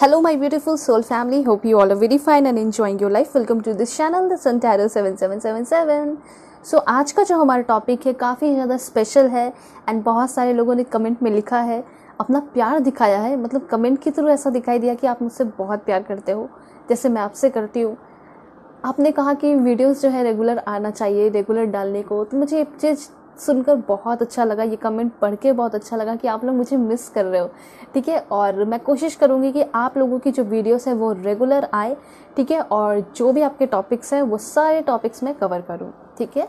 Hello beautiful soul family hope you all very fine and very your life welcome to this channel the Sun Tarot seven seven seven seven so आज का जो हमारा topic है काफ़ी ज़्यादा special है and बहुत सारे लोगों ने कमेंट में लिखा है अपना प्यार दिखाया है मतलब कमेंट के थ्रू ऐसा दिखाई दिया कि आप मुझसे बहुत प्यार करते हो जैसे मैं आपसे करती हूँ आपने कहा कि वीडियोस जो है रेगुलर आना चाहिए रेगुलर डालने को तो मुझे ये चीज़ सुनकर बहुत अच्छा लगा ये कमेंट पढ़ के बहुत अच्छा लगा कि आप लोग मुझे मिस कर रहे हो ठीक है और मैं कोशिश करूँगी कि आप लोगों की जो वीडियोस है वो रेगुलर आए ठीक है और जो भी आपके टॉपिक्स हैं वो सारे टॉपिक्स मैं कवर करूँ ठीक है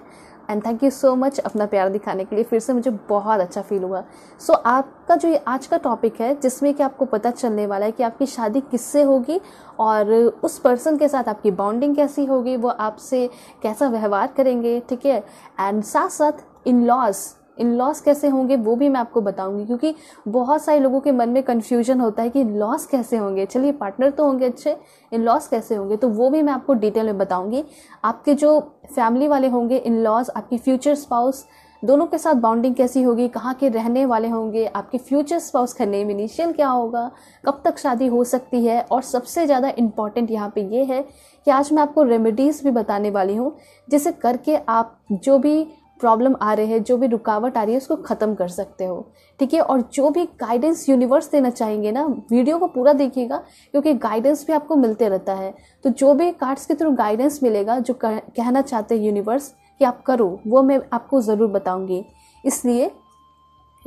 and thank you so much अपना प्यार दिखाने के लिए फिर से मुझे बहुत अच्छा फील हुआ सो so, आपका जो ये आज का टॉपिक है जिसमें कि आपको पता चलने वाला है कि आपकी शादी किससे होगी और उस पर्सन के साथ आपकी बॉन्डिंग कैसी होगी वो आपसे कैसा व्यवहार करेंगे ठीक है एंड साथ साथ इन लॉस इन लॉस कैसे होंगे वो भी मैं आपको बताऊंगी क्योंकि बहुत सारे लोगों के मन में कन्फ्यूजन होता है कि इन लॉस कैसे होंगे चलिए पार्टनर तो होंगे अच्छे इन लॉस कैसे होंगे तो वो भी मैं आपको डिटेल में बताऊंगी आपके जो फैमिली वाले होंगे इन लॉस आपकी फ्यूचर स्पाउस दोनों के साथ बाउंडिंग कैसी होगी कहाँ के रहने वाले होंगे आपके फ्यूचर स्पाउस का नेम इनिशियल क्या होगा कब तक शादी हो सकती है और सबसे ज़्यादा इम्पॉर्टेंट यहाँ पे ये है कि आज मैं आपको रेमेडीज़ भी बताने वाली हूँ जिसे करके आप जो भी प्रॉब्लम आ रहे हैं जो भी रुकावट आ रही है उसको ख़त्म कर सकते हो ठीक है और जो भी गाइडेंस यूनिवर्स देना चाहेंगे ना वीडियो को पूरा देखिएगा क्योंकि गाइडेंस भी आपको मिलते रहता है तो जो भी कार्ड्स के थ्रू गाइडेंस मिलेगा जो कहना चाहते हैं यूनिवर्स कि आप करो वो मैं आपको ज़रूर बताऊँगी इसलिए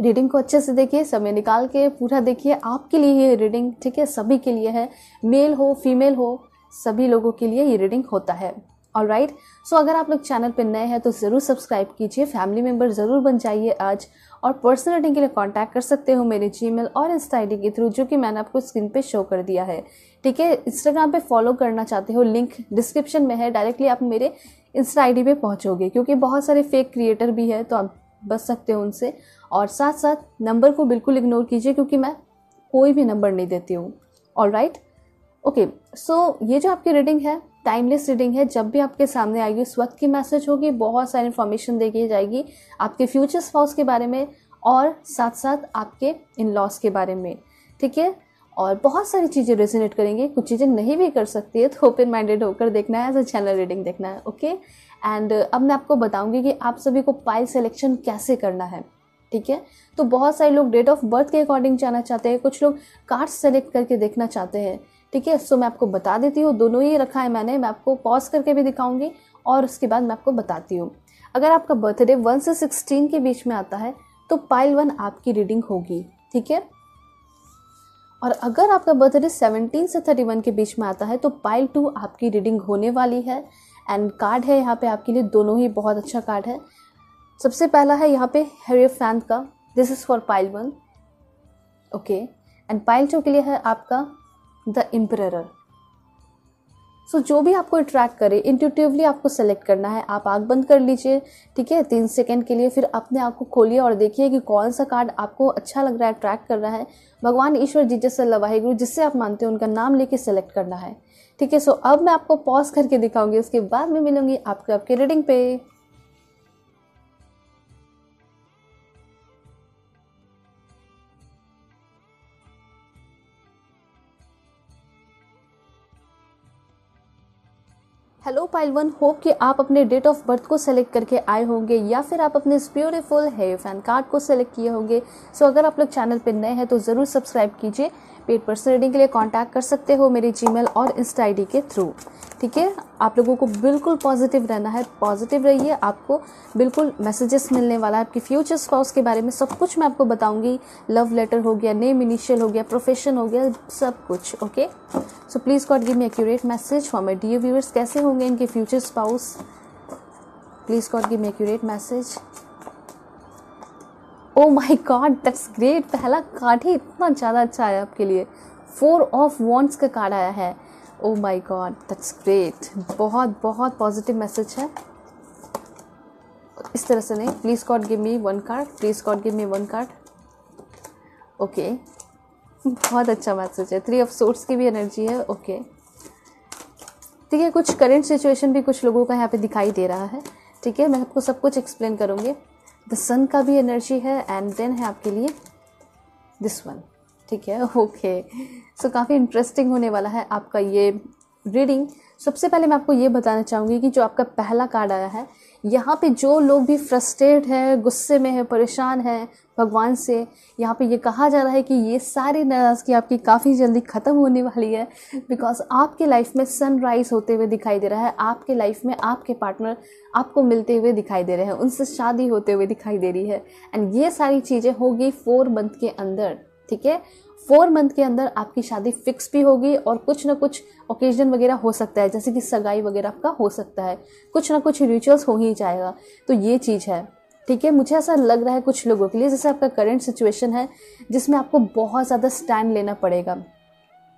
रीडिंग को अच्छे से देखिए समय निकाल के पूरा देखिए आपके लिए ये रीडिंग ठीक है सभी के लिए है मेल हो फीमेल हो सभी लोगों के लिए ये रीडिंग होता है और राइट सो अगर आप लोग चैनल पर नए हैं तो ज़रूर सब्सक्राइब कीजिए फैमिली मेम्बर ज़रूर बन जाइए आज और पर्सनल रेटिंग के लिए कॉन्टैक्ट कर सकते हो मेरे जी मेल और इंस्टा आई के थ्रू जो कि मैंने आपको स्क्रीन पर शो कर दिया है ठीक है इंस्टाग्राम पर फॉलो करना चाहते हो लिंक डिस्क्रिप्शन में है डायरेक्टली आप मेरे इंस्टा आई डी पर पहुँचोगे क्योंकि बहुत सारे फेक क्रिएटर भी है तो आप बच सकते हो उनसे और साथ साथ नंबर को बिल्कुल इग्नोर कीजिए क्योंकि मैं कोई भी नंबर नहीं देती हूँ ऑल राइट ओके सो ये जो आपकी रेटिंग है टाइमलेस रीडिंग है जब भी आपके सामने आएगी उस वक्त की मैसेज होगी बहुत सारी इन्फॉर्मेशन देखी जाएगी आपके फ्यूचर स्पाउस के बारे में और साथ साथ आपके इन लॉस के बारे में ठीक है और बहुत सारी चीज़ें रेजोनेट करेंगे कुछ चीज़ें नहीं भी कर सकती है तो ओपन माइंडेड होकर देखना है एज अ चैनल रीडिंग देखना है ओके एंड अब मैं आपको बताऊंगी कि आप सभी को पाइल सिलेक्शन कैसे करना है ठीक है तो बहुत सारे लोग डेट ऑफ बर्थ के अकॉर्डिंग जाना चाहते हैं कुछ लोग कार्ड सेलेक्ट करके देखना चाहते हैं ठीक है सो मैं आपको बता देती हूँ दोनों ही रखा है मैंने मैं आपको पॉज करके भी दिखाऊंगी और उसके बाद मैं आपको बताती हूँ अगर आपका बर्थडे वन से सिक्सटीन के बीच में आता है तो पाइल वन आपकी रीडिंग होगी ठीक है और अगर आपका बर्थडे सेवनटीन से वन के बीच में आता है तो पाइल टू आपकी रीडिंग होने वाली है एंड कार्ड है यहाँ पे आपके लिए दोनों ही बहुत अच्छा कार्ड है सबसे पहला है यहाँ पे हेरियो फैन का this is for pile one okay and pile two के लिए है आपका द एम्परर सो जो भी आपको अट्रैक्ट करे इंटिवली आपको सेलेक्ट करना है आप आग बंद कर लीजिए ठीक है तीन सेकेंड के लिए फिर अपने आप को खोलिए और देखिए कि कौन सा कार्ड आपको अच्छा लग रहा है अट्रैक्ट कर रहा है भगवान ईश्वर जैसे सल्लाह गुरु जिससे आप मानते हो उनका नाम लेके सेलेक्ट करना है ठीक है सो अब मैं आपको पॉज करके दिखाऊंगी उसके बाद में मिलूंगी आपके आपके रीडिंग पे हेलो पाइल वन होप कि आप अपने डेट ऑफ बर्थ को सेलेक्ट करके आए होंगे या फिर आप अपने इस हेयर फैन कार्ड को सेलेक्ट किए होंगे सो so, अगर आप लोग चैनल पर नए हैं तो ज़रूर सब्सक्राइब कीजिए पेड पर्सन रीडिंग के लिए कांटेक्ट कर सकते हो मेरी जीमेल और इंस्टा आईडी के थ्रू ठीक है आप लोगों को बिल्कुल पॉजिटिव रहना है पॉजिटिव रहिए आपको बिल्कुल मैसेजेस मिलने वाला है आपकी फ्यूचर स्पाउस के बारे में सब कुछ मैं आपको बताऊंगी लव लेटर हो गया नेम इनिशियल हो गया प्रोफेशन हो गया सब कुछ okay so please god give me accurate message for my dear viewers कैसे होंगे इनके future spouse please god give me accurate message oh my god that's great पहला कार्ड ही इतना ज़्यादा अच्छा है आपके लिए फोर ऑफ वॉन्ट्स का कार्ड आया है oh my god that's great बहुत बहुत पॉजिटिव मैसेज है इस तरह से नहीं please god give me one card please god give me one card okay बहुत अच्छा मैसेज है थ्री ऑफ सोर्स की भी एनर्जी है ओके ठीक है कुछ करेंट सिचुएशन भी कुछ लोगों का यहाँ पे दिखाई दे रहा है ठीक है मैं आपको सब कुछ एक्सप्लेन करूँगी द सन का भी एनर्जी है एंड देन है आपके लिए दिस वन ठीक है ओके सो काफ़ी इंटरेस्टिंग होने वाला है आपका ये रीडिंग सबसे पहले मैं आपको ये बताना चाहूँगी कि जो आपका पहला कार्ड आया है यहाँ पे जो लोग भी फ्रस्ट्रेट हैं गुस्से में है परेशान है भगवान से यहाँ पे ये कहा जा रहा है कि ये सारी नाराज़गी आपकी काफ़ी जल्दी ख़त्म होने वाली है बिकॉज आपके लाइफ में सनराइज़ होते हुए दिखाई दे रहा है आपके लाइफ में आपके पार्टनर आपको मिलते हुए दिखाई दे रहे हैं उनसे शादी होते हुए दिखाई दे रही है एंड ये सारी चीज़ें होगी फोर मंथ के अंदर ठीक है फोर मंथ के अंदर आपकी शादी फिक्स भी होगी और कुछ ना कुछ ओकेजन वगैरह हो सकता है जैसे कि सगाई वगैरह आपका हो सकता है कुछ ना कुछ रिचुअल्स हो ही जाएगा तो ये चीज़ है ठीक है मुझे ऐसा लग रहा है कुछ लोगों के लिए जैसे आपका करेंट सिचुएशन है जिसमें आपको बहुत ज़्यादा स्टैंड लेना पड़ेगा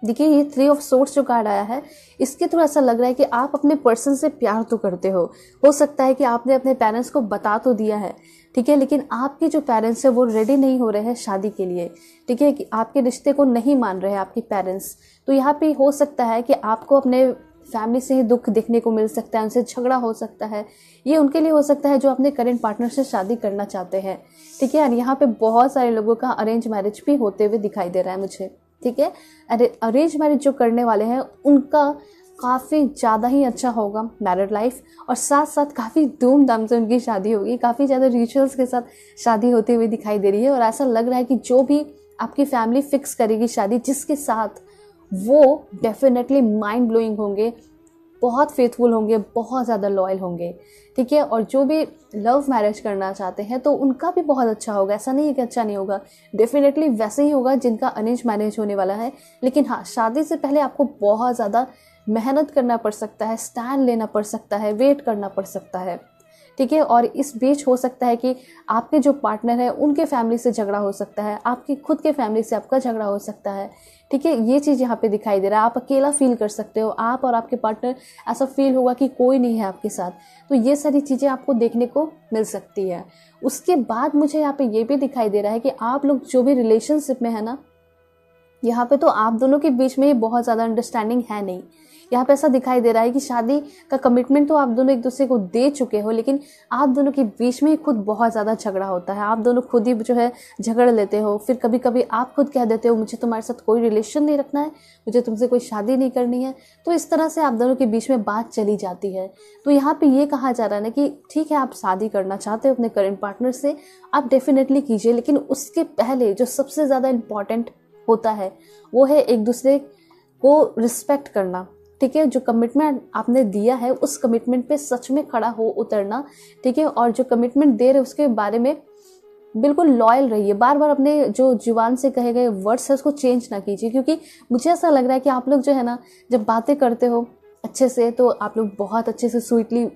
देखिए ये थ्री ऑफ सोर्स जो कार्ड आया है इसके थ्रू ऐसा लग रहा है कि आप अपने पर्सन से प्यार तो करते हो हो सकता है कि आपने अपने पेरेंट्स को बता तो दिया है ठीक है लेकिन आपके जो पेरेंट्स हैं वो रेडी नहीं हो रहे हैं शादी के लिए ठीक है कि आपके रिश्ते को नहीं मान रहे हैं आपके पेरेंट्स तो यहाँ पे हो सकता है कि आपको अपने फैमिली से ही दुख देखने को मिल सकता है उनसे झगड़ा हो सकता है ये उनके लिए हो सकता है जो अपने करेंट पार्टनर से शादी करना चाहते हैं ठीक है और यहाँ पे बहुत सारे लोगों का अरेंज मैरिज भी होते हुए दिखाई दे रहा है मुझे ठीक है अरे अरेंज मैरिज जो करने वाले हैं उनका काफ़ी ज़्यादा ही अच्छा होगा मैरिड लाइफ और साथ साथ काफ़ी धूमधाम से उनकी शादी होगी काफ़ी ज़्यादा रिचुअल्स के साथ शादी होती हुई दिखाई दे रही है और ऐसा लग रहा है कि जो भी आपकी फैमिली फिक्स करेगी शादी जिसके साथ वो डेफिनेटली माइंड ब्लोइंग होंगे बहुत फेथफुल होंगे बहुत ज़्यादा लॉयल होंगे ठीक है और जो भी लव मैरिज करना चाहते हैं तो उनका भी बहुत अच्छा होगा ऐसा नहीं है कि अच्छा नहीं होगा डेफिनेटली वैसे ही होगा जिनका अरेंज मैरिज होने वाला है लेकिन हाँ शादी से पहले आपको बहुत ज़्यादा मेहनत करना पड़ सकता है स्टैंड लेना पड़ सकता है वेट करना पड़ सकता है ठीक है और इस बीच हो सकता है कि आपके जो पार्टनर है उनके फैमिली से झगड़ा हो सकता है आपकी खुद के फैमिली से आपका झगड़ा हो सकता है ठीक है ये चीज़ यहाँ पे दिखाई दे रहा है आप अकेला फील कर सकते हो आप और आपके पार्टनर ऐसा फील होगा कि कोई नहीं है आपके साथ तो ये सारी चीज़ें आपको देखने को मिल सकती है उसके बाद मुझे यहाँ पे ये भी दिखाई दे रहा है कि आप लोग जो भी रिलेशनशिप में है ना यहाँ पे तो आप दोनों के बीच में ही बहुत ज़्यादा अंडरस्टैंडिंग है नहीं यहाँ पे ऐसा दिखाई दे रहा है कि शादी का कमिटमेंट तो आप दोनों एक दूसरे को दे चुके हो लेकिन आप दोनों के बीच में खुद बहुत ज़्यादा झगड़ा होता है आप दोनों खुद ही जो है झगड़ लेते हो फिर कभी कभी आप खुद कह देते हो मुझे तुम्हारे साथ कोई रिलेशन नहीं रखना है मुझे तुमसे कोई शादी नहीं करनी है तो इस तरह से आप दोनों के बीच में बात चली जाती है तो यहाँ पर ये कहा जा रहा है ना कि ठीक है आप शादी करना चाहते हो अपने करेंट पार्टनर से आप डेफिनेटली कीजिए लेकिन उसके पहले जो सबसे ज़्यादा इम्पॉर्टेंट होता है वो है एक दूसरे को रिस्पेक्ट करना ठीक है जो कमिटमेंट आपने दिया है उस कमिटमेंट पे सच में खड़ा हो उतरना ठीक है और जो कमिटमेंट दे रहे उसके बारे में बिल्कुल लॉयल रहिए बार बार अपने जो जुबान से कहे गए वर्ड्स है उसको चेंज ना कीजिए क्योंकि मुझे ऐसा लग रहा है कि आप लोग जो है ना जब बातें करते हो अच्छे से तो आप लोग बहुत अच्छे से स्वीटली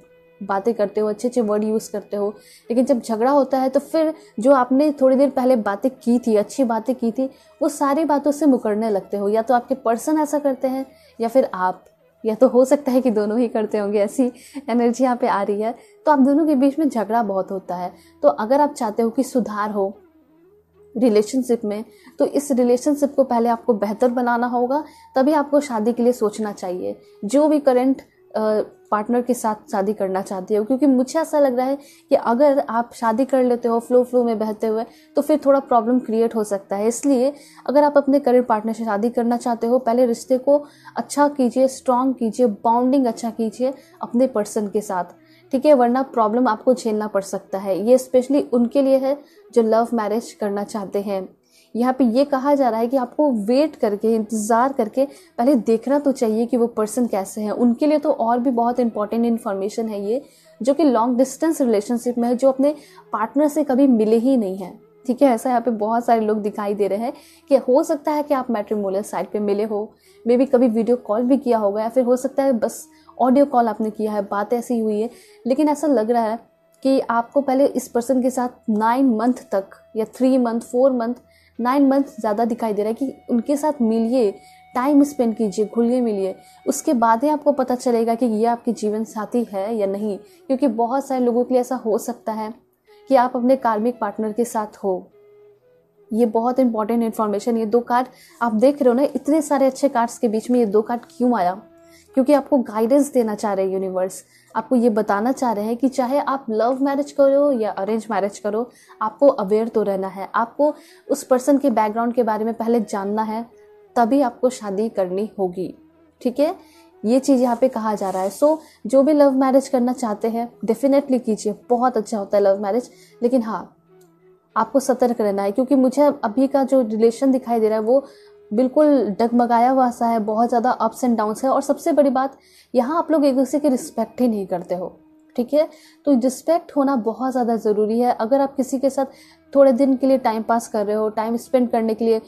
बातें करते हो अच्छे अच्छे वर्ड यूज़ करते हो लेकिन जब झगड़ा होता है तो फिर जो आपने थोड़ी देर पहले बातें की थी अच्छी बातें की थी वो सारी बातों से मुकरने लगते हो या तो आपके पर्सन ऐसा करते हैं या फिर आप या तो हो सकता है कि दोनों ही करते होंगे ऐसी एनर्जी यहाँ पे आ रही है तो आप दोनों के बीच में झगड़ा बहुत होता है तो अगर आप चाहते हो कि सुधार हो रिलेशनशिप में तो इस रिलेशनशिप को पहले आपको बेहतर बनाना होगा तभी आपको शादी के लिए सोचना चाहिए जो भी करंट पार्टनर के साथ शादी करना चाहती हो क्योंकि मुझे ऐसा लग रहा है कि अगर आप शादी कर लेते हो फ्लो फ्लो में बहते हुए तो फिर थोड़ा प्रॉब्लम क्रिएट हो सकता है इसलिए अगर आप अपने करियर पार्टनर से शादी करना चाहते हो पहले रिश्ते को अच्छा कीजिए स्ट्रांग कीजिए बाउंडिंग अच्छा कीजिए अपने पर्सन के साथ ठीक है वरना प्रॉब्लम आपको झेलना पड़ सकता है ये स्पेशली उनके लिए है जो लव मैरिज करना चाहते हैं यहाँ पे ये कहा जा रहा है कि आपको वेट करके इंतज़ार करके पहले देखना तो चाहिए कि वो पर्सन कैसे हैं उनके लिए तो और भी बहुत इंपॉर्टेंट इन्फॉर्मेशन है ये जो कि लॉन्ग डिस्टेंस रिलेशनशिप में है जो अपने पार्टनर से कभी मिले ही नहीं हैं ठीक है ऐसा यहाँ पे बहुत सारे लोग दिखाई दे रहे हैं कि हो सकता है कि आप मेट्रीमोल साइट पे मिले हो मे भी कभी वीडियो कॉल भी किया होगा या फिर हो सकता है बस ऑडियो कॉल आपने किया है बात ऐसी हुई है लेकिन ऐसा लग रहा है कि आपको पहले इस पर्सन के साथ नाइन मंथ तक या three month four month nine month ज़्यादा दिखाई दे रहा है कि उनके साथ मिलिए टाइम स्पेंड कीजिए घुलिए मिलिए उसके बाद ही आपको पता चलेगा कि ये आपके जीवन साथी है या नहीं क्योंकि बहुत सारे लोगों के लिए ऐसा हो सकता है कि आप अपने कार्मिक पार्टनर के साथ हो ये बहुत इंपॉर्टेंट इन्फॉर्मेशन ये दो कार्ड आप देख रहे हो ना इतने सारे अच्छे कार्ड्स के बीच में ये दो कार्ड क्यों आया क्योंकि आपको गाइडेंस देना चाह रहे यूनिवर्स आपको ये बताना चाह रहे हैं कि चाहे आप लव मैरिज करो या अरेंज मैरिज करो आपको अवेयर तो रहना है आपको उस पर्सन के बैकग्राउंड के बारे में पहले जानना है तभी आपको शादी करनी होगी ठीक है ये चीज़ यहाँ पे कहा जा रहा है सो so, जो भी लव मैरिज करना चाहते हैं डेफिनेटली कीजिए बहुत अच्छा होता है लव मैरिज लेकिन हाँ आपको सतर्क रहना है क्योंकि मुझे अभी का जो रिलेशन दिखाई दे रहा है वो बिल्कुल डगमगाया हुआ सा है बहुत ज़्यादा अप्स एंड डाउन्स है और सबसे बड़ी बात यहाँ आप लोग एक दूसरे की रिस्पेक्ट ही नहीं करते हो ठीक है तो रिस्पेक्ट होना बहुत ज़्यादा ज़रूरी है अगर आप किसी के साथ थोड़े दिन के लिए टाइम पास कर रहे हो टाइम स्पेंड करने के लिए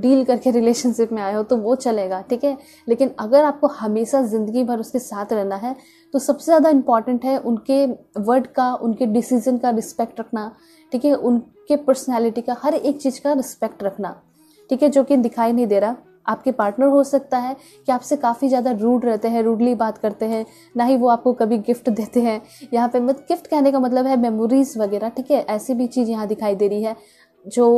डील करके रिलेशनशिप में आए हो तो वो चलेगा ठीक है लेकिन अगर आपको हमेशा ज़िंदगी भर उसके साथ रहना है तो सबसे ज़्यादा इम्पॉर्टेंट है उनके वर्ड का उनके डिसीजन का रिस्पेक्ट रखना ठीक है उनके पर्सनैलिटी का हर एक चीज़ का रिस्पेक्ट रखना ठीक है जो कि दिखाई नहीं दे रहा आपके पार्टनर हो सकता है कि आपसे काफ़ी ज़्यादा रूड रहते हैं रूडली बात करते हैं ना ही वो आपको कभी गिफ्ट देते हैं यहाँ पे मत गिफ्ट कहने का मतलब है मेमोरीज़ वगैरह ठीक है ऐसी भी चीज़ यहाँ दिखाई दे रही है जो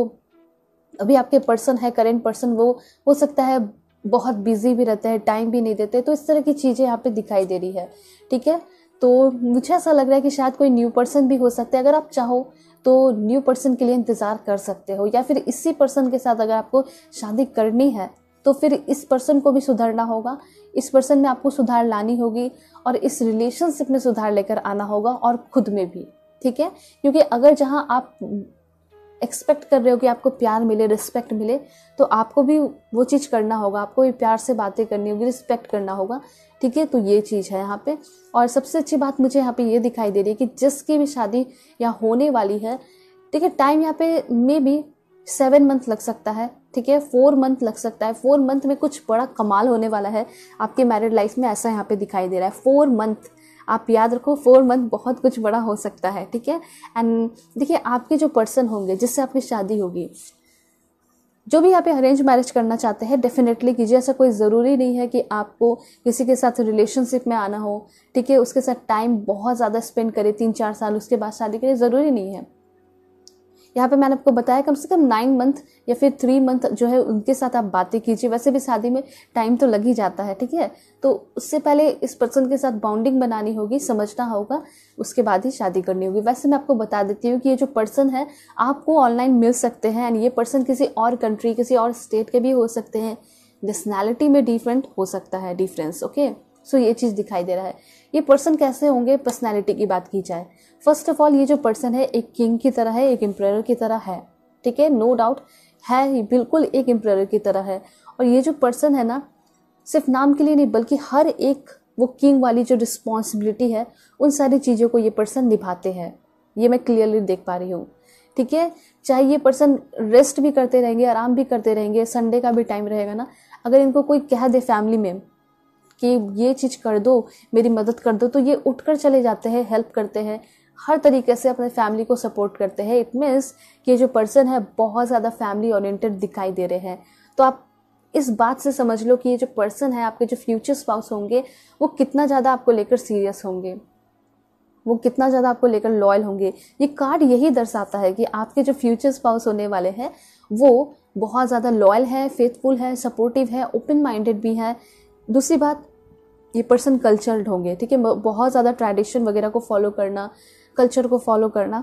अभी आपके पर्सन है करेंट पर्सन वो हो सकता है बहुत बिजी भी रहते हैं टाइम भी नहीं देते तो इस तरह की चीज़ें यहाँ पे दिखाई दे रही है ठीक है तो मुझे ऐसा लग रहा है कि शायद कोई न्यू पर्सन भी हो सकता है अगर आप चाहो तो न्यू पर्सन के लिए इंतज़ार कर सकते हो या फिर इसी पर्सन के साथ अगर आपको शादी करनी है तो फिर इस पर्सन को भी सुधरना होगा इस पर्सन में आपको सुधार लानी होगी और इस रिलेशनशिप में सुधार लेकर आना होगा और खुद में भी ठीक है क्योंकि अगर जहाँ आप एक्सपेक्ट कर रहे हो कि आपको प्यार मिले रिस्पेक्ट मिले तो आपको भी वो चीज़ करना होगा आपको भी प्यार से बातें करनी होगी रिस्पेक्ट करना होगा ठीक है तो ये चीज़ है यहाँ पे और सबसे अच्छी बात मुझे यहाँ पे ये दिखाई दे रही है कि जिसकी भी शादी यहाँ होने वाली है ठीक है टाइम यहाँ पे मे बी सेवन मंथ लग सकता है ठीक है फोर मंथ लग सकता है फोर मंथ में कुछ बड़ा कमाल होने वाला है आपके मैरिड लाइफ में ऐसा यहाँ पे दिखाई दे रहा है फोर मंथ आप याद रखो फोर मंथ बहुत कुछ बड़ा हो सकता है ठीक है एंड देखिए आपके जो पर्सन होंगे जिससे आपकी शादी होगी जो भी आप अरेंज मैरिज करना चाहते हैं डेफिनेटली कीजिए ऐसा कोई ज़रूरी नहीं है कि आपको किसी के साथ रिलेशनशिप में आना हो ठीक है उसके साथ टाइम बहुत ज़्यादा स्पेंड करें तीन चार साल उसके बाद शादी के लिए ज़रूरी नहीं है यहाँ पे मैंने आपको बताया कम से कम नाइन मंथ या फिर थ्री मंथ जो है उनके साथ आप बातें कीजिए वैसे भी शादी में टाइम तो लग ही जाता है ठीक है तो उससे पहले इस पर्सन के साथ बाउंडिंग बनानी होगी समझना होगा उसके बाद ही शादी करनी होगी वैसे मैं आपको बता देती हूँ कि ये जो पर्सन है आपको ऑनलाइन मिल सकते हैं एंड ये पर्सन किसी और कंट्री किसी और स्टेट के भी हो सकते हैं नेशनैलिटी में डिफरेंट हो सकता है डिफरेंस ओके सो ये चीज़ दिखाई दे रहा है ये पर्सन कैसे होंगे पर्सनैलिटी की बात की जाए फर्स्ट ऑफ ऑल ये जो पर्सन है एक किंग की तरह है एक एम्प्रायर की तरह है ठीक है नो डाउट है बिल्कुल एक एम्प्रायर की तरह है और ये जो पर्सन है ना सिर्फ नाम के लिए नहीं बल्कि हर एक वो किंग वाली जो रिस्पॉन्सिबिलिटी है उन सारी चीज़ों को ये पर्सन निभाते हैं ये मैं क्लियरली देख पा रही हूँ ठीक है चाहे ये पर्सन रेस्ट भी करते रहेंगे आराम भी करते रहेंगे संडे का भी टाइम रहेगा ना अगर इनको कोई कह दे फैमिली में कि ये चीज़ कर दो मेरी मदद कर दो तो ये उठ कर चले जाते हैं हेल्प करते हैं हर तरीके से अपने फैमिली को सपोर्ट करते हैं इट मीन्स कि जो पर्सन है बहुत ज़्यादा फैमिली ओरिएंटेड दिखाई दे रहे हैं तो आप इस बात से समझ लो कि ये जो पर्सन है आपके जो फ्यूचर स्पाउस होंगे वो कितना ज़्यादा आपको लेकर सीरियस होंगे वो कितना ज़्यादा आपको लेकर लॉयल होंगे ये कार्ड यही दर्शाता है कि आपके जो फ्यूचर स्पाउस होने वाले हैं वो बहुत ज़्यादा लॉयल है फेथफुल है सपोर्टिव है ओपन माइंडेड भी है दूसरी बात ये पर्सन कल्चर्ड होंगे ठीक है बहुत ज़्यादा ट्रेडिशन वगैरह को फॉलो करना कल्चर को फॉलो करना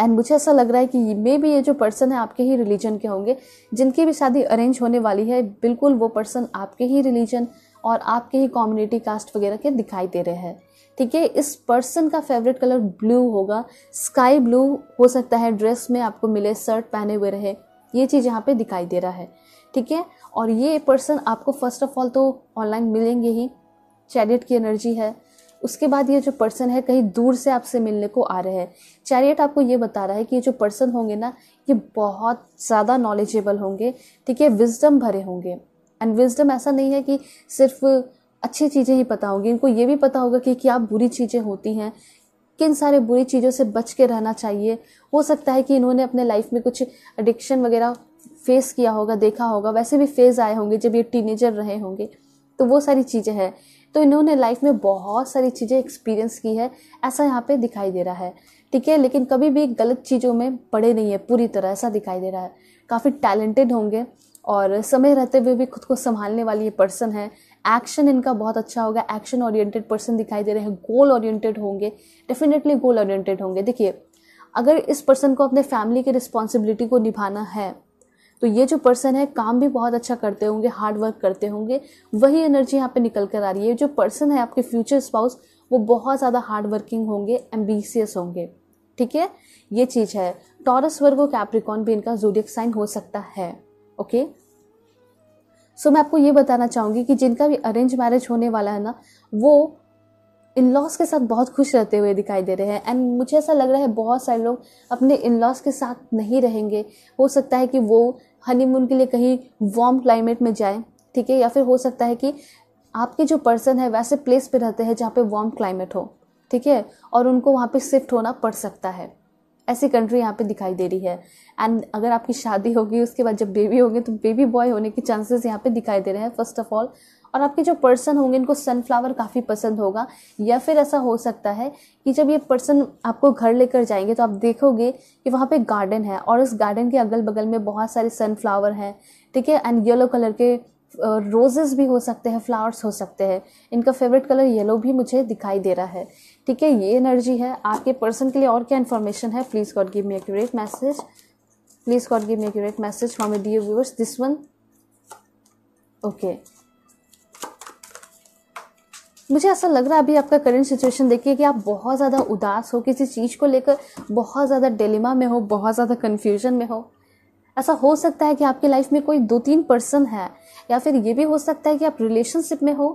एंड मुझे ऐसा लग रहा है कि मे भी ये जो पर्सन है आपके ही रिलीजन के होंगे जिनकी भी शादी अरेंज होने वाली है बिल्कुल वो पर्सन आपके ही रिलीजन और आपके ही कम्युनिटी कास्ट वगैरह के दिखाई दे रहे हैं ठीक है इस पर्सन का फेवरेट कलर ब्लू होगा स्काई ब्लू हो सकता है ड्रेस में आपको मिले शर्ट पहने हुए रहे ये चीज़ यहाँ पे दिखाई दे रहा है ठीक है और ये पर्सन आपको फर्स्ट ऑफ ऑल तो ऑनलाइन मिलेंगे ही चैरियट की एनर्जी है उसके बाद ये जो पर्सन है कहीं दूर से आपसे मिलने को आ रहे हैं चैरियट आपको ये बता रहा है कि ये जो पर्सन होंगे ना ये बहुत ज़्यादा नॉलेजेबल होंगे ठीक है विजडम भरे होंगे एंड विजडम ऐसा नहीं है कि सिर्फ अच्छी चीज़ें ही पता होंगी इनको ये भी पता होगा कि क्या बुरी चीज़ें होती हैं किन सारे बुरी चीज़ों से बच के रहना चाहिए हो सकता है कि इन्होंने अपने लाइफ में कुछ एडिक्शन वगैरह फेस किया होगा देखा होगा वैसे भी फेज़ आए होंगे जब ये टीनेजर रहे होंगे तो वो सारी चीज़ें हैं तो इन्होंने लाइफ में बहुत सारी चीज़ें एक्सपीरियंस की है ऐसा यहाँ पे दिखाई दे रहा है ठीक है लेकिन कभी भी गलत चीज़ों में पड़े नहीं है पूरी तरह ऐसा दिखाई दे रहा है काफ़ी टैलेंटेड होंगे और समय रहते हुए भी खुद को संभालने वाली ये पर्सन है एक्शन इनका बहुत अच्छा होगा एक्शन ओरिएंटेड पर्सन दिखाई दे रहे हैं गोल ओरिएंटेड होंगे डेफिनेटली गोल ओरिएंटेड होंगे देखिए अगर इस पर्सन को अपने फैमिली की रिस्पॉन्सिबिलिटी को निभाना है तो ये जो पर्सन है काम भी बहुत अच्छा करते होंगे हार्ड वर्क करते होंगे वही एनर्जी यहाँ पे निकल कर आ रही है जो पर्सन है आपके फ्यूचर स्पाउस वो बहुत ज़्यादा हार्ड वर्किंग होंगे एम्बिशियस होंगे ठीक है ये चीज़ है टॉरस वर्गो कैप्रिकॉन भी इनका जूडियक साइन हो सकता है ओके सो मैं आपको ये बताना चाहूँगी कि जिनका भी अरेंज मैरिज होने वाला है ना वो इन लॉज के साथ बहुत खुश रहते हुए दिखाई दे रहे हैं एंड मुझे ऐसा लग रहा है बहुत सारे लोग अपने इन लॉज के साथ नहीं रहेंगे हो सकता है कि वो हनीमून के लिए कहीं वार्म क्लाइमेट में जाएं ठीक है या फिर हो सकता है कि आपके जो पर्सन है वैसे प्लेस पे रहते हैं जहाँ पे वार्म क्लाइमेट हो ठीक है और उनको वहाँ पे शिफ्ट होना पड़ सकता है ऐसी कंट्री यहाँ पे दिखाई दे रही है एंड अगर आपकी शादी होगी उसके बाद जब बेबी होगी तो बेबी बॉय होने के चांसेस यहाँ पे दिखाई दे रहे हैं फर्स्ट ऑफ ऑल और आपके जो पर्सन होंगे इनको सनफ्लावर काफ़ी पसंद होगा या फिर ऐसा हो सकता है कि जब ये पर्सन आपको घर लेकर जाएंगे तो आप देखोगे कि वहाँ पे गार्डन है और उस गार्डन के अगल बगल में बहुत सारे सनफ्लावर हैं ठीक है एंड येलो कलर के रोजेस भी हो सकते हैं फ्लावर्स हो सकते हैं इनका फेवरेट कलर येलो भी मुझे दिखाई दे रहा है ठीक है ये एनर्जी है आपके पर्सन के लिए और क्या इन्फॉर्मेशन है please god give me accurate message please God give me accurate message for my dear viewers this one okay okay मुझे ऐसा लग रहा है अभी आपका करंट सिचुएशन देखिए कि आप बहुत ज़्यादा उदास हो किसी चीज़ को लेकर बहुत ज़्यादा डिलेमा में हो बहुत ज़्यादा कन्फ्यूजन में हो ऐसा हो सकता है कि आपकी लाइफ में कोई दो तीन पर्सन है या फिर ये भी हो सकता है कि आप रिलेशनशिप में हो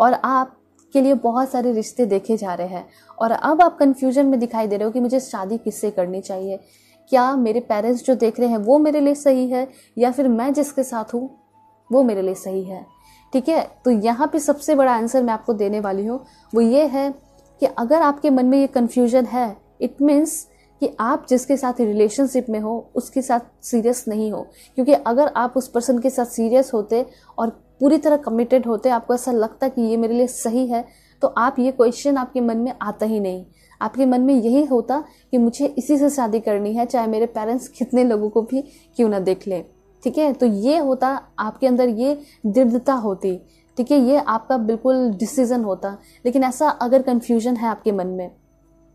और आप के लिए बहुत सारे रिश्ते देखे जा रहे हैं और अब आप कन्फ्यूजन में दिखाई दे रहे हो कि मुझे शादी किससे करनी चाहिए क्या मेरे पेरेंट्स जो देख रहे हैं वो मेरे लिए सही है या फिर मैं जिसके साथ हूँ वो मेरे लिए सही है ठीक है तो यहाँ पे सबसे बड़ा आंसर मैं आपको देने वाली हूँ वो ये है कि अगर आपके मन में ये कन्फ्यूजन है इट मीन्स कि आप जिसके साथ रिलेशनशिप में हो उसके साथ सीरियस नहीं हो क्योंकि अगर आप उस पर्सन के साथ सीरियस होते और पूरी तरह कमिटेड होते आपको ऐसा लगता कि ये मेरे लिए सही है तो आप ये क्वेश्चन आपके मन में आता ही नहीं आपके मन में यही होता कि मुझे इसी से शादी करनी है चाहे मेरे पेरेंट्स कितने लोगों को भी क्यों ना देख लें ठीक है तो ये होता आपके अंदर ये दृढ़ता होती ठीक है ये आपका बिल्कुल डिसीजन होता लेकिन ऐसा अगर कन्फ्यूजन है आपके मन में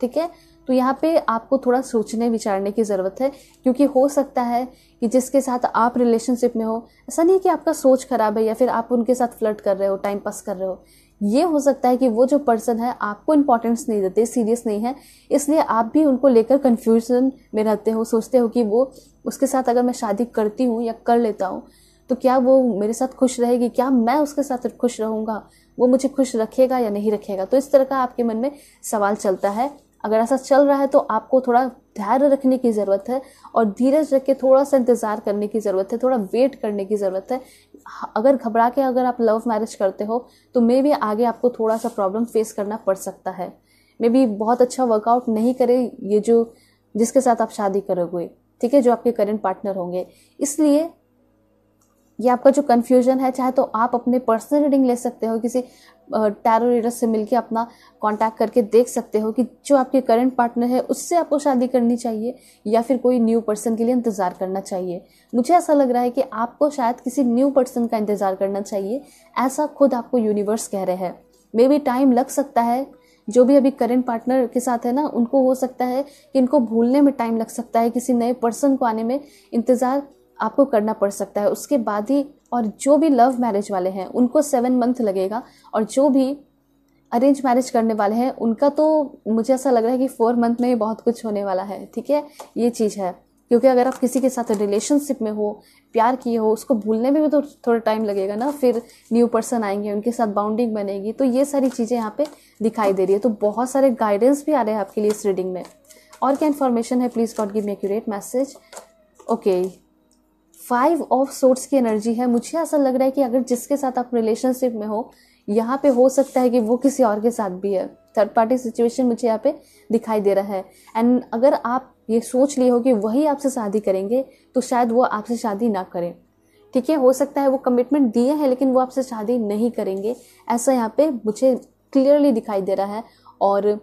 ठीक है तो यहाँ पे आपको थोड़ा सोचने विचारने की ज़रूरत है क्योंकि हो सकता है कि जिसके साथ आप रिलेशनशिप में हो ऐसा नहीं कि आपका सोच खराब है या फिर आप उनके साथ फ्लर्ट कर रहे हो टाइम पास कर रहे हो ये हो सकता है कि वो जो पर्सन है आपको इम्पोर्टेंस नहीं देते सीरियस नहीं है इसलिए आप भी उनको लेकर कन्फ्यूजन में रहते हो सोचते हो कि वो उसके साथ अगर मैं शादी करती हूँ या कर लेता हूँ तो क्या वो मेरे साथ खुश रहेगी क्या मैं उसके साथ खुश रहूँगा वो मुझे खुश रखेगा या नहीं रखेगा तो इस तरह का आपके मन में सवाल चलता है अगर ऐसा चल रहा है तो आपको थोड़ा धैर्य रखने की ज़रूरत है और धीरज रख के थोड़ा सा इंतज़ार करने की ज़रूरत है थोड़ा वेट करने की ज़रूरत है अगर घबरा के अगर आप लव मैरिज करते हो तो मे भी आगे आपको थोड़ा सा प्रॉब्लम फेस करना पड़ सकता है मे बी बहुत अच्छा वर्कआउट नहीं करे ये जो जिसके साथ आप शादी करोगे ठीक है जो आपके करेंट पार्टनर होंगे इसलिए ये आपका जो कन्फ्यूजन है चाहे तो आप अपने पर्सनल रीडिंग ले सकते हो किसी टैरो रीडर से मिलके अपना कांटेक्ट करके देख सकते हो कि जो आपके करंट पार्टनर है उससे आपको शादी करनी चाहिए या फिर कोई न्यू पर्सन के लिए इंतज़ार करना चाहिए मुझे ऐसा लग रहा है कि आपको शायद किसी न्यू पर्सन का इंतज़ार करना चाहिए ऐसा खुद आपको यूनिवर्स कह रहे हैं मे बी टाइम लग सकता है जो भी अभी करंट पार्टनर के साथ है ना उनको हो सकता है कि इनको भूलने में टाइम लग सकता है किसी नए पर्सन को आने में इंतज़ार आपको करना पड़ सकता है उसके बाद ही और जो भी लव मैरिज वाले हैं उनको सेवन मंथ लगेगा और जो भी अरेंज मैरिज करने वाले हैं उनका तो मुझे ऐसा लग रहा है कि फोर मंथ में ही बहुत कुछ होने वाला है ठीक है ये चीज़ है क्योंकि अगर आप किसी के साथ रिलेशनशिप में हो प्यार किए हो उसको भूलने में भी तो थोड़ा टाइम लगेगा ना फिर न्यू पर्सन आएंगे उनके साथ बाउंडिंग बनेगी तो ये सारी चीज़ें यहाँ पे दिखाई दे रही है तो बहुत सारे गाइडेंस भी आ रहे हैं आपके लिए इस रीडिंग में और क्या इन्फॉर्मेशन है please god give me accurate message okay five of swords की एनर्जी है मुझे ऐसा लग रहा है कि अगर जिसके साथ आप रिलेशनशिप में हो यहाँ पे हो सकता है कि वो किसी और के साथ भी है थर्ड पार्टी सिचुएशन मुझे यहाँ पे दिखाई दे रहा है एंड अगर आप ये सोच लिए हो कि वही आपसे शादी करेंगे तो शायद वो आपसे शादी ना करें ठीक है हो सकता है वो कमिटमेंट दिए हैं लेकिन वो आपसे शादी नहीं करेंगे ऐसा यहाँ पे मुझे क्लियरली दिखाई दे रहा है और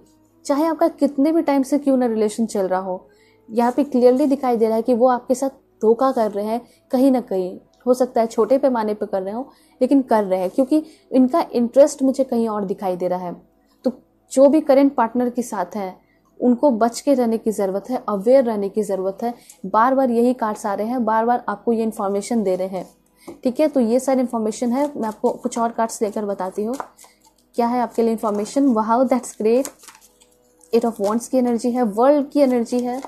चाहे आपका कितने भी टाइम से क्यों ना रिलेशन चल रहा हो यहाँ पे क्लियरली दिखाई दे रहा है कि वो आपके साथ धोखा कर रहे हैं कहीं ना कहीं हो सकता है छोटे पैमाने पर कर रहे हो लेकिन कर रहे हैं क्योंकि इनका इंटरेस्ट मुझे कहीं और दिखाई दे रहा है तो जो भी करेंट पार्टनर के साथ है उनको बच के रहने की ज़रूरत है अवेयर रहने की ज़रूरत है बार बार यही कार्ड्स आ रहे हैं बार बार आपको ये इन्फॉर्मेशन दे रहे हैं ठीक है तो ये सारी इन्फॉर्मेशन है मैं आपको कुछ और कार्ड्स लेकर बताती हूँ क्या है आपके लिए इन्फॉर्मेशन वाह that's great eight of wands की एनर्जी है वर्ल्ड की एनर्जी है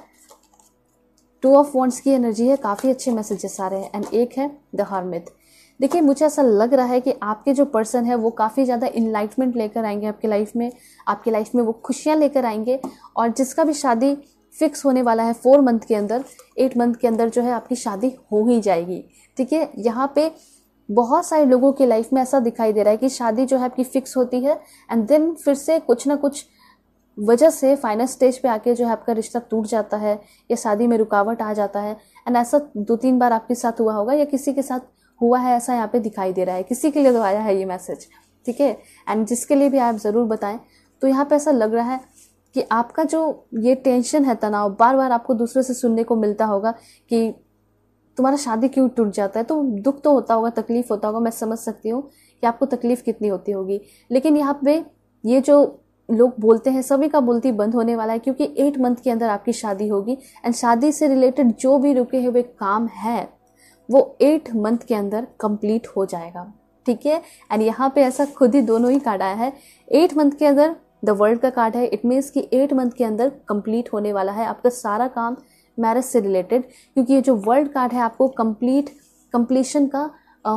टू ऑफ वॉन्ट्स की एनर्जी है काफ़ी अच्छे मैसेजेस आ रहे हैं एंड एक है द हर्मिथ देखिए मुझे ऐसा लग रहा है कि आपके जो पर्सन है वो काफ़ी ज़्यादा इनलाइटमेंट लेकर आएंगे आपके लाइफ में आपकी लाइफ में वो खुशियाँ लेकर आएंगे और जिसका भी शादी फिक्स होने वाला है फोर मंथ के अंदर एट मंथ के अंदर जो है आपकी शादी हो ही जाएगी ठीक है यहाँ पे बहुत सारे लोगों की लाइफ में ऐसा दिखाई दे रहा है कि शादी जो है आपकी फिक्स होती है एंड देन फिर से कुछ ना कुछ वजह से फाइनल स्टेज पे आके जो है आपका रिश्ता टूट जाता है या शादी में रुकावट आ जाता है एंड ऐसा दो तीन बार आपके साथ हुआ होगा या किसी के साथ हुआ है ऐसा यहाँ पे दिखाई दे रहा है किसी के लिए तो आया है ये मैसेज ठीक है एंड जिसके लिए भी आप ज़रूर बताएं तो यहाँ पे ऐसा लग रहा है कि आपका जो ये टेंशन है तनाव बार बार आपको दूसरे से सुनने को मिलता होगा कि तुम्हारा शादी क्यों टूट जाता है तो दुख तो होता होगा तकलीफ़ होता होगा मैं समझ सकती हूँ कि आपको तकलीफ़ कितनी होती होगी लेकिन यहाँ पे ये जो लोग बोलते हैं सभी का बोलती बंद होने वाला है क्योंकि एट मंथ के अंदर आपकी शादी होगी एंड शादी से रिलेटेड जो भी रुके हुए काम है वो एट मंथ के अंदर कंप्लीट हो जाएगा ठीक है एंड यहाँ पे ऐसा खुद ही दोनों ही कार्ड आया है एट मंथ के अंदर द वर्ल्ड का कार्ड है इट मीन्स कि एट मंथ के अंदर कंप्लीट होने वाला है आपका सारा काम मैरिज से रिलेटेड क्योंकि ये जो वर्ल्ड कार्ड है आपको कंप्लीट कंप्लीशन का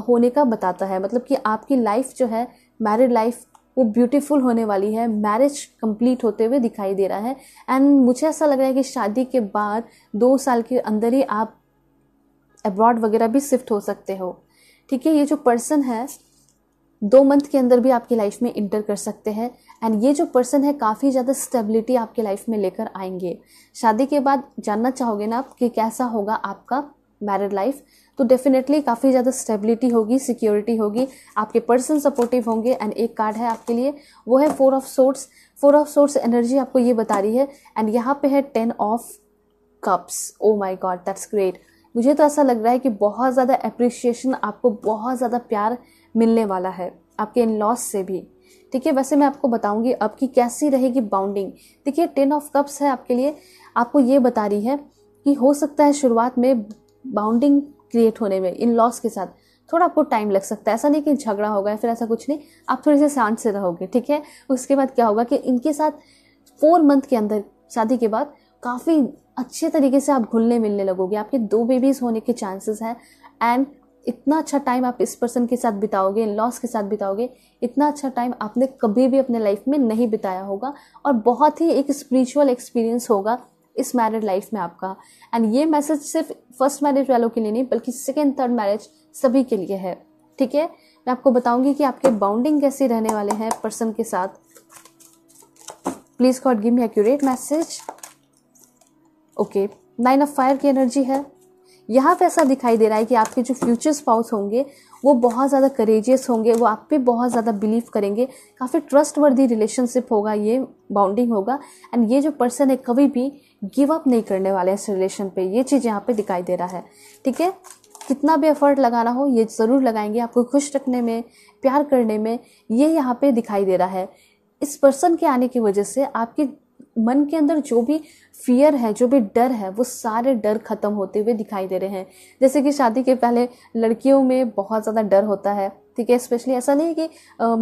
होने का बताता है मतलब कि आपकी लाइफ जो है मैरिड लाइफ वो ब्यूटीफुल होने वाली है मैरिज कंप्लीट होते हुए दिखाई दे रहा है एंड मुझे ऐसा लग रहा है कि शादी के बाद दो साल के अंदर ही आप अब्रॉड वगैरह भी शिफ्ट हो सकते हो ठीक है ये जो पर्सन है दो मंथ के अंदर भी आपकी लाइफ में इंटर कर सकते हैं एंड ये जो पर्सन है काफ़ी ज़्यादा स्टेबिलिटी आपकी लाइफ में लेकर आएंगे शादी के बाद जानना चाहोगे ना आप कि कैसा होगा आपका मैरिड लाइफ तो डेफिनेटली काफ़ी ज़्यादा स्टेबिलिटी होगी सिक्योरिटी होगी आपके पर्सन सपोर्टिव होंगे एंड एक कार्ड है आपके लिए वो है four of swords four of swords energy आपको ये बता रही है एंड यहाँ पे है ten of cups oh my god that's great मुझे तो ऐसा लग रहा है कि बहुत ज़्यादा अप्रिशिएशन आपको बहुत ज़्यादा प्यार मिलने वाला है आपके इन लॉस से भी ठीक है वैसे मैं आपको बताऊंगी आपकी कैसी रहेगी बाउंडिंग देखिए टेन ऑफ कप्स है आपके लिए आपको ये बता रही है कि हो सकता है शुरुआत में बाउंडिंग क्रिएट होने में इन लॉस के साथ थोड़ा आपको टाइम लग सकता है ऐसा नहीं कि झगड़ा होगा या फिर ऐसा कुछ नहीं आप थोड़ी से शांत से रहोगे ठीक है उसके बाद क्या होगा कि इनके साथ फोर मंथ के अंदर शादी के बाद काफ़ी अच्छे तरीके से आप घुलने मिलने लगोगे आपके दो बेबीज़ होने के चांसेस हैं एंड इतना अच्छा टाइम आप इस पर्सन के साथ बिताओगे लॉस के साथ बिताओगे इतना अच्छा टाइम आपने कभी भी अपने लाइफ में नहीं बिताया होगा और बहुत ही एक स्पिरिचुअल एक्सपीरियंस होगा इस मैरिड लाइफ में आपका एंड ये मैसेज सिर्फ फर्स्ट मैरिज वालों के लिए नहीं बल्कि सेकेंड थर्ड मैरिज सभी के लिए है ठीक है मैं आपको बताऊंगी कि आपके बाउंडिंग कैसे रहने वाले हैं पर्सन के साथ please God give me accurate message okay nine of fire की एनर्जी है यहाँ पे ऐसा दिखाई दे रहा है कि आपके जो फ्यूचर स्पाउस होंगे वो बहुत ज़्यादा करेजियस होंगे वो आप पे बहुत ज़्यादा बिलीव करेंगे काफ़ी ट्रस्ट वर्दी रिलेशनशिप होगा ये बाउंडिंग होगा एंड ये जो पर्सन है कभी भी गिव अप नहीं करने वाला है इस रिलेशन पे ये चीज़ यहाँ पे दिखाई दे रहा है ठीक है कितना भी एफर्ट लगाना हो ये ज़रूर लगाएंगे आपको खुश रखने में प्यार करने में ये यहाँ पे दिखाई दे रहा है इस पर्सन के आने की वजह से आपकी मन के अंदर जो भी फियर है जो भी डर है वो सारे डर खत्म होते हुए दिखाई दे रहे हैं जैसे कि शादी के पहले लड़कियों में बहुत ज़्यादा डर होता है ठीक है स्पेशली ऐसा नहीं है कि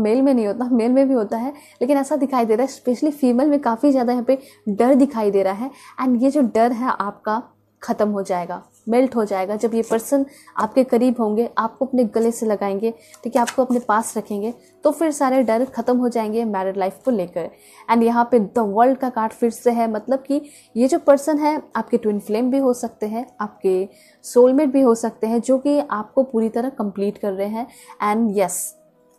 मेल में नहीं होता मेल में भी होता है लेकिन ऐसा दिखाई दे रहा है स्पेशली फीमेल में काफ़ी ज़्यादा यहाँ पे डर दिखाई दे रहा है एंड ये जो डर है आपका ख़त्म हो जाएगा मेल्ट हो जाएगा जब ये पर्सन आपके करीब होंगे आपको अपने गले से लगाएंगे ठीक है आपको अपने पास रखेंगे तो फिर सारे डर ख़त्म हो जाएंगे मैरिड लाइफ को लेकर एंड यहाँ पे द वर्ल्ड का कार्ड फिर से है मतलब कि ये जो पर्सन है आपके ट्विन फ्लेम भी हो सकते हैं आपके सोलमेट भी हो सकते हैं जो कि आपको पूरी तरह कंप्लीट कर रहे हैं एंड यस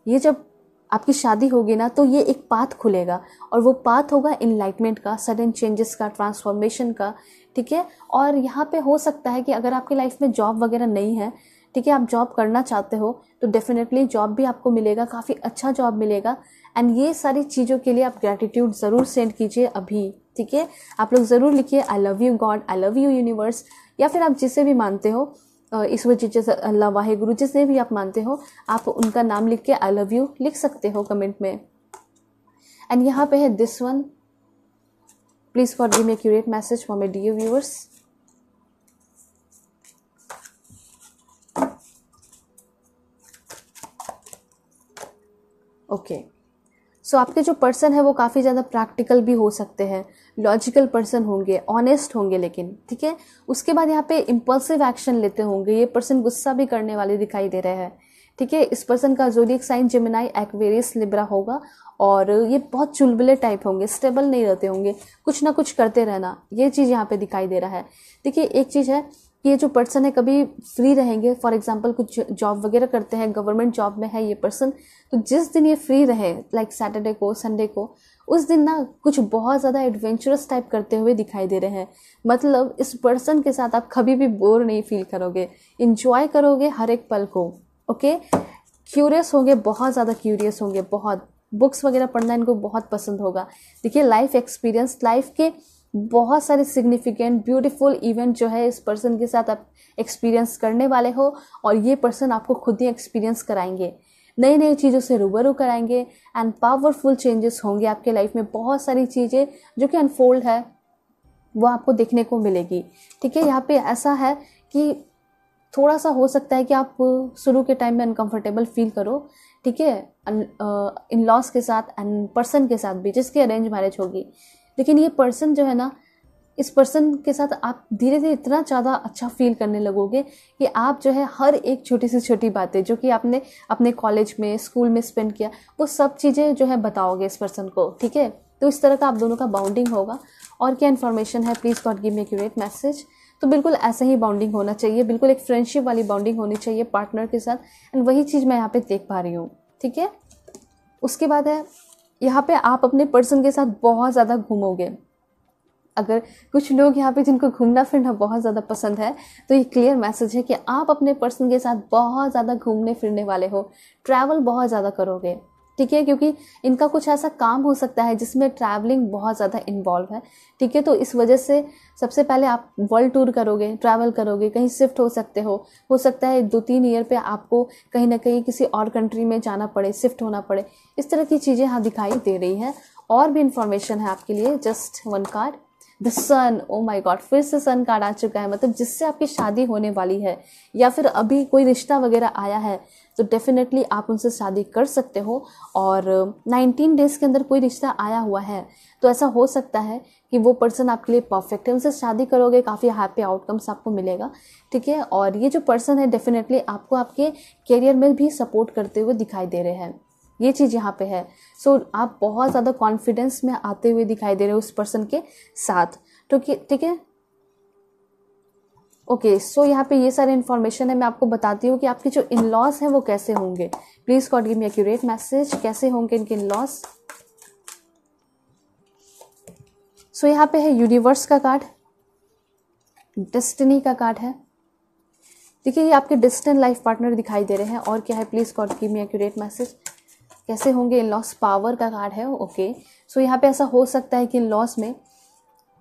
ये जब आपकी शादी होगी ना तो ये एक पाथ खुलेगा और वो पाथ होगा इनलाइटमेंट का सडन चेंजेस का ट्रांसफॉर्मेशन का ठीक है और यहाँ पे हो सकता है कि अगर आपकी लाइफ में जॉब वगैरह नहीं है ठीक है आप जॉब करना चाहते हो तो डेफिनेटली जॉब भी आपको मिलेगा काफ़ी अच्छा जॉब मिलेगा एंड ये सारी चीज़ों के लिए आप ग्रेटिट्यूड ज़रूर सेंड कीजिए अभी ठीक है आप लोग ज़रूर लिखिए I love you god I love you universe या फिर आप जिसे भी मानते हो इस जी जैसे अल्लाह वाहे गुरु जिसे भी आप मानते हो आप उनका नाम लिख के आई लव यू लिख सकते हो कमेंट में एंड यहाँ पे है this one Please for me a curate message for my dear viewers. Okay so so, आपके जो पर्सन है वो काफ़ी ज़्यादा प्रैक्टिकल भी हो सकते हैं लॉजिकल पर्सन होंगे ऑनेस्ट होंगे लेकिन ठीक है उसके बाद यहाँ पे इम्पल्सिव एक्शन लेते होंगे ये पर्सन गुस्सा भी करने वाले दिखाई दे रहे हैं ठीक है इस पर्सन का zodiac sign Gemini Aquarius Libra होगा और ये बहुत चुलबुले टाइप होंगे स्टेबल नहीं रहते होंगे कुछ ना कुछ करते रहना ये चीज़ यहाँ पे दिखाई दे रहा है देखिए एक चीज़ है कि ये जो पर्सन है कभी फ्री रहेंगे फॉर एग्जांपल कुछ जॉब वगैरह करते हैं गवर्नमेंट जॉब में है ये पर्सन तो जिस दिन ये फ्री रहे लाइक सैटरडे को संडे को उस दिन ना कुछ बहुत ज़्यादा एडवेंचरस टाइप करते हुए दिखाई दे रहे हैं मतलब इस पर्सन के साथ आप कभी भी बोर नहीं फील करोगे इन्जॉय करोगे हर एक पल को ओके क्यूरियस होंगे बहुत ज़्यादा क्यूरियस होंगे बहुत बुक्स वगैरह पढ़ना इनको बहुत पसंद होगा देखिए लाइफ एक्सपीरियंस लाइफ के बहुत सारे सिग्निफिकेंट ब्यूटीफुल इवेंट जो है इस पर्सन के साथ आप एक्सपीरियंस करने वाले हो और ये पर्सन आपको खुद ही एक्सपीरियंस कराएंगे नई नई चीज़ों से रूबरू कराएंगे एंड पावरफुल चेंजेस होंगे आपके लाइफ में बहुत सारी चीज़ें जो कि अनफोल्ड है वो आपको देखने को मिलेगी ठीक है यहाँ पे ऐसा है कि थोड़ा सा हो सकता है कि आप शुरू के टाइम में अनकंफर्टेबल फील करो ठीक है इन लॉस के साथ एंड पर्सन के साथ भी जिसकी अरेंज मैरिज होगी लेकिन ये पर्सन जो है ना इस पर्सन के साथ आप धीरे धीरे इतना ज़्यादा अच्छा फील करने लगोगे कि आप जो है हर एक छोटी सी छोटी बातें जो कि आपने अपने कॉलेज में स्कूल में स्पेंड किया वो सब चीज़ें जो है बताओगे इस पर्सन को ठीक है तो इस तरह का आप दोनों का बाउंडिंग होगा और क्या इन्फॉर्मेशन है please god give me accurate message तो बिल्कुल ऐसा ही बाउंडिंग होना चाहिए बिल्कुल एक फ्रेंडशिप वाली बाउंडिंग होनी चाहिए पार्टनर के साथ एंड वही चीज़ मैं यहाँ पे देख पा रही हूँ ठीक है उसके बाद है यहाँ पे आप अपने पर्सन के साथ बहुत ज़्यादा घूमोगे अगर कुछ लोग यहाँ पे जिनको घूमना फिरना बहुत ज़्यादा पसंद है तो ये क्लियर मैसेज है कि आप अपने पर्सन के साथ बहुत ज़्यादा घूमने फिरने वाले हो ट्रैवल बहुत ज़्यादा करोगे ठीक है क्योंकि इनका कुछ ऐसा काम हो सकता है जिसमें ट्रैवलिंग बहुत ज़्यादा इन्वॉल्व है ठीक है तो इस वजह से सबसे पहले आप वर्ल्ड टूर करोगे ट्रैवल करोगे कहीं शिफ्ट हो सकते हो हो सकता है दो तीन ईयर पे आपको कहीं ना कहीं किसी और कंट्री में जाना पड़े शिफ्ट होना पड़े इस तरह की चीज़ें यहाँ दिखाई दे रही हैं और भी इन्फॉर्मेशन है आपके लिए just one card the sun oh my god फिर से सन कार्ड आ चुका है मतलब जिससे आपकी शादी होने वाली है या फिर अभी कोई रिश्ता वगैरह आया है तो डेफिनेटली आप उनसे शादी कर सकते हो और 19 डेज के अंदर कोई रिश्ता आया हुआ है तो ऐसा हो सकता है कि वो पर्सन आपके लिए परफेक्ट है उनसे शादी करोगे काफ़ी हैप्पी आउटकम्स आपको मिलेगा ठीक है और ये जो पर्सन है डेफिनेटली आपको आपके करियर में भी सपोर्ट करते हुए दिखाई दे रहे हैं ये चीज़ यहाँ पे है सो so, आप बहुत ज़्यादा कॉन्फिडेंस में आते हुए दिखाई दे रहे हो उस पर्सन के साथ तो ठीक है ओके सो यहाँ पे ये सारे इन्फॉर्मेशन है मैं आपको बताती हूँ कि आपके जो इन लॉज हैं वो कैसे होंगे please god give me accurate message कैसे होंगे इनके इन लॉज सो यहाँ पे है यूनिवर्स का कार्ड डेस्टिनी का कार्ड है देखिए ये आपके डिस्टेंट लाइफ पार्टनर दिखाई दे रहे हैं और क्या है please god give me accurate message कैसे होंगे इन लॉस पावर का कार्ड है ओके सो यहाँ पे ऐसा हो सकता है कि इन लॉस में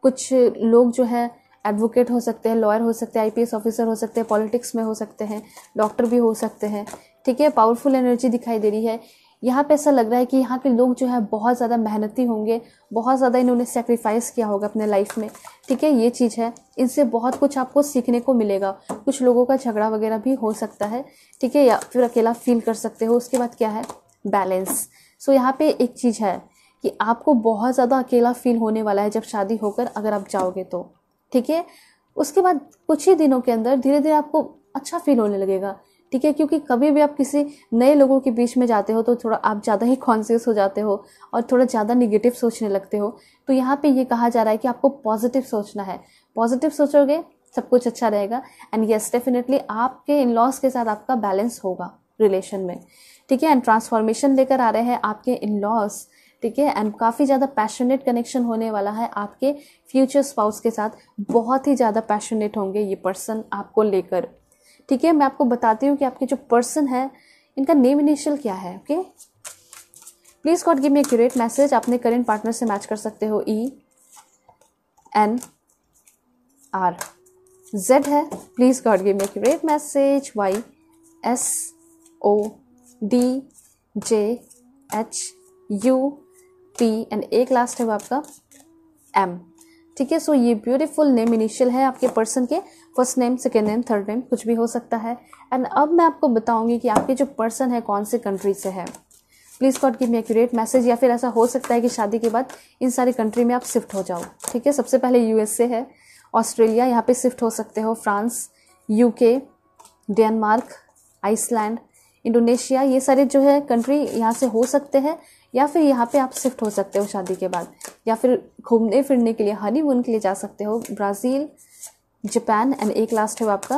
कुछ लोग जो है एडवोकेट हो सकते हैं लॉयर हो सकते हैं आईपीएस ऑफिसर हो सकते हैं पॉलिटिक्स में हो सकते हैं डॉक्टर भी हो सकते हैं ठीक है पावरफुल एनर्जी दिखाई दे रही है यहाँ पे ऐसा लग रहा है कि यहाँ के लोग जो है बहुत ज़्यादा मेहनती होंगे बहुत ज़्यादा इन्होंने सेक्रीफाइस किया होगा अपने लाइफ में ठीक है ये चीज़ है इनसे बहुत कुछ आपको सीखने को मिलेगा कुछ लोगों का झगड़ा वगैरह भी हो सकता है ठीक है या फिर अकेला फील कर सकते हो उसके बाद क्या है बैलेंस सो यहाँ पे एक चीज़ है कि आपको बहुत ज़्यादा अकेला फील होने वाला है जब शादी होकर अगर आप जाओगे तो ठीक है उसके बाद कुछ ही दिनों के अंदर धीरे धीरे आपको अच्छा फील होने लगेगा ठीक है क्योंकि कभी भी आप किसी नए लोगों के बीच में जाते हो तो थोड़ा आप ज़्यादा ही कॉन्सियस हो जाते हो और थोड़ा ज़्यादा निगेटिव सोचने लगते हो तो यहाँ पे ये कहा जा रहा है कि आपको पॉजिटिव सोचना है पॉजिटिव सोचोगे सब कुछ अच्छा रहेगा एंड यस डेफिनेटली आपके इन लॉस के साथ आपका बैलेंस होगा रिलेशन में ठीक है एंड ट्रांसफॉर्मेशन लेकर आ रहे हैं आपके इन लॉस ठीक है एंड काफ़ी ज़्यादा पैशनेट कनेक्शन होने वाला है आपके फ्यूचर स्पाउस के साथ बहुत ही ज़्यादा पैशनेट होंगे ये पर्सन आपको लेकर ठीक है मैं आपको बताती हूँ कि आपके जो पर्सन है इनका नेम इनिशियल क्या है okay please god give me accurate message अपने करेंट पार्टनर से मैच कर सकते हो ई एन आर जेड है please god give me accurate message Y S O D J H U T and एक last है वो आपका एम ठीक है सो ये ब्यूटीफुल नेम इनिशियल है आपके पर्सन के first name second name third name कुछ भी हो सकता है एंड अब मैं आपको बताऊंगी कि आपके जो पर्सन है कौन से कंट्री से है please god give me accurate message या फिर ऐसा हो सकता है कि शादी के बाद इन सारी कंट्री में आप शिफ्ट हो जाओ ठीक है सबसे पहले यूएसए है ऑस्ट्रेलिया यहाँ पे शिफ्ट हो सकते हो France UK Denmark Iceland Indonesia ये सारे जो है कंट्री यहाँ से हो सकते हैं या फिर यहाँ पे आप शिफ्ट हो सकते हो शादी के बाद या फिर घूमने फिरने के लिए हनीमून के लिए जा सकते हो ब्राज़ील जापान एंड एक लास्ट है आपका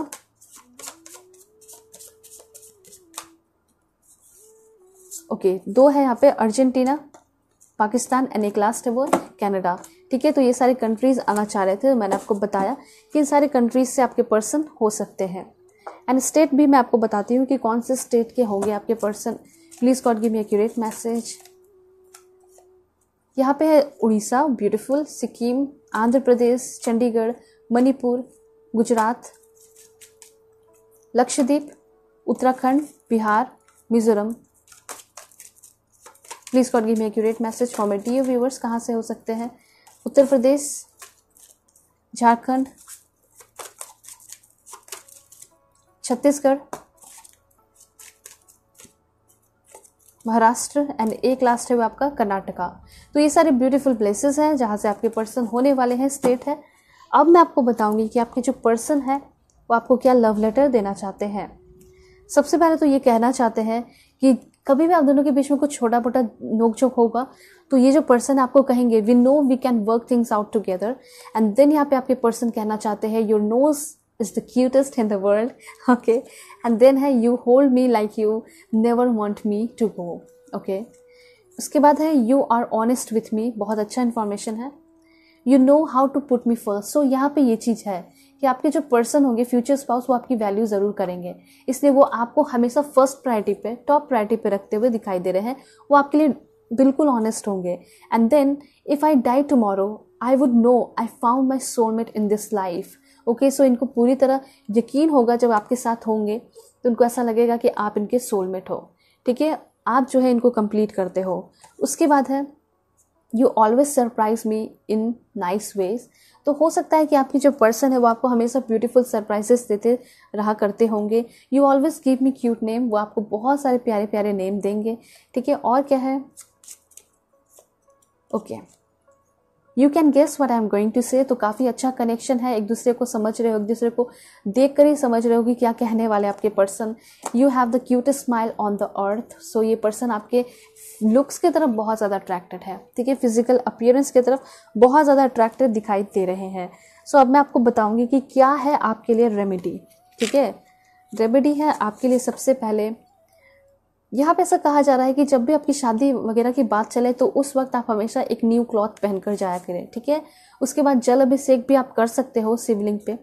ओके okay, दो है यहाँ पे अर्जेंटीना पाकिस्तान एंड एक लास्ट है वो कनाडा ठीक है तो ये सारे कंट्रीज़ आना चाह रहे थे मैंने आपको बताया कि इन सारे कंट्रीज़ से आपके पर्सन हो सकते हैं एंड स्टेट भी मैं आपको बताती हूँ कि कौन से स्टेट के होंगे आपके person please god give me accurate message यहाँ पे है Orissa beautiful Sikkim Andhra Pradesh Chandigarh Manipur Gujarat Lakshadweep Uttarakhand Bihar Mizoram please god give me accurate message for viewers कहाँ से हो सकते हैं उत्तर प्रदेश झारखंड छत्तीसगढ़ महाराष्ट्र एंड एक लास्ट है वो आपका कर्नाटका तो ये सारे ब्यूटीफुल प्लेसेस हैं जहाँ से आपके पर्सन होने वाले हैं स्टेट है अब मैं आपको बताऊंगी कि आपके जो पर्सन है वो आपको क्या लव लेटर देना चाहते हैं सबसे पहले तो ये कहना चाहते हैं कि कभी भी आप दोनों के बीच में कुछ छोटा मोटा नोकझोंक होगा तो ये जो पर्सन आपको कहेंगे we know we can work things out together and then यहाँ पे आपके पर्सन कहना चाहते हैं your nose is the cutest in the world okay and then है you hold me like you never want me to go okay उसके बाद है you are honest with me बहुत अच्छा इन्फॉर्मेशन है you know how to put me first so यहाँ पे ये चीज़ है कि आपके जो पर्सन होंगे फ्यूचर स्पाउस वो आपकी वैल्यू ज़रूर करेंगे इसलिए वो आपको हमेशा फर्स्ट प्रायोरिटी पे टॉप प्रायोरिटी पे रखते हुए दिखाई दे रहे हैं वो आपके लिए बिल्कुल ऑनेस्ट होंगे and then if I die tomorrow I would know I found my soulmate in this life okay so इनको पूरी तरह यकीन होगा जब आपके साथ होंगे तो उनको ऐसा लगेगा कि आप इनके सोलमेट हो ठीक है आप जो है इनको कंप्लीट करते हो उसके बाद है you always surprise me in nice ways तो हो सकता है कि आपकी जो पर्सन है वो आपको हमेशा ब्यूटीफुल सरप्राइजेस देते रहा करते होंगे you always give me cute name वो आपको बहुत सारे प्यारे प्यारे नेम देंगे ठीक है और क्या है okay okay. You can guess what I am going to say तो काफ़ी अच्छा कनेक्शन है एक दूसरे को समझ रहे हो एक दूसरे को देख कर ही समझ रहे हो कि क्या कहने वाले आपके person you have the cutest smile on the earth so ये पर्सन आपके लुक्स की तरफ बहुत ज़्यादा अट्रैक्टेड है ठीक है फिजिकल अपियरेंस की तरफ बहुत ज़्यादा अट्रैक्टेड दिखाई दे रहे हैं सो so, अब मैं आपको बताऊँगी कि क्या है आपके लिए रेमेडी ठीक है रेमेडी है आपके लिए सबसे पहले यहाँ पे ऐसा कहा जा रहा है कि जब भी आपकी शादी वगैरह की बात चले तो उस वक्त आप हमेशा एक न्यू क्लॉथ पहनकर जाया करें ठीक है उसके बाद जल अभिषेक भी आप कर सकते हो शिवलिंग पे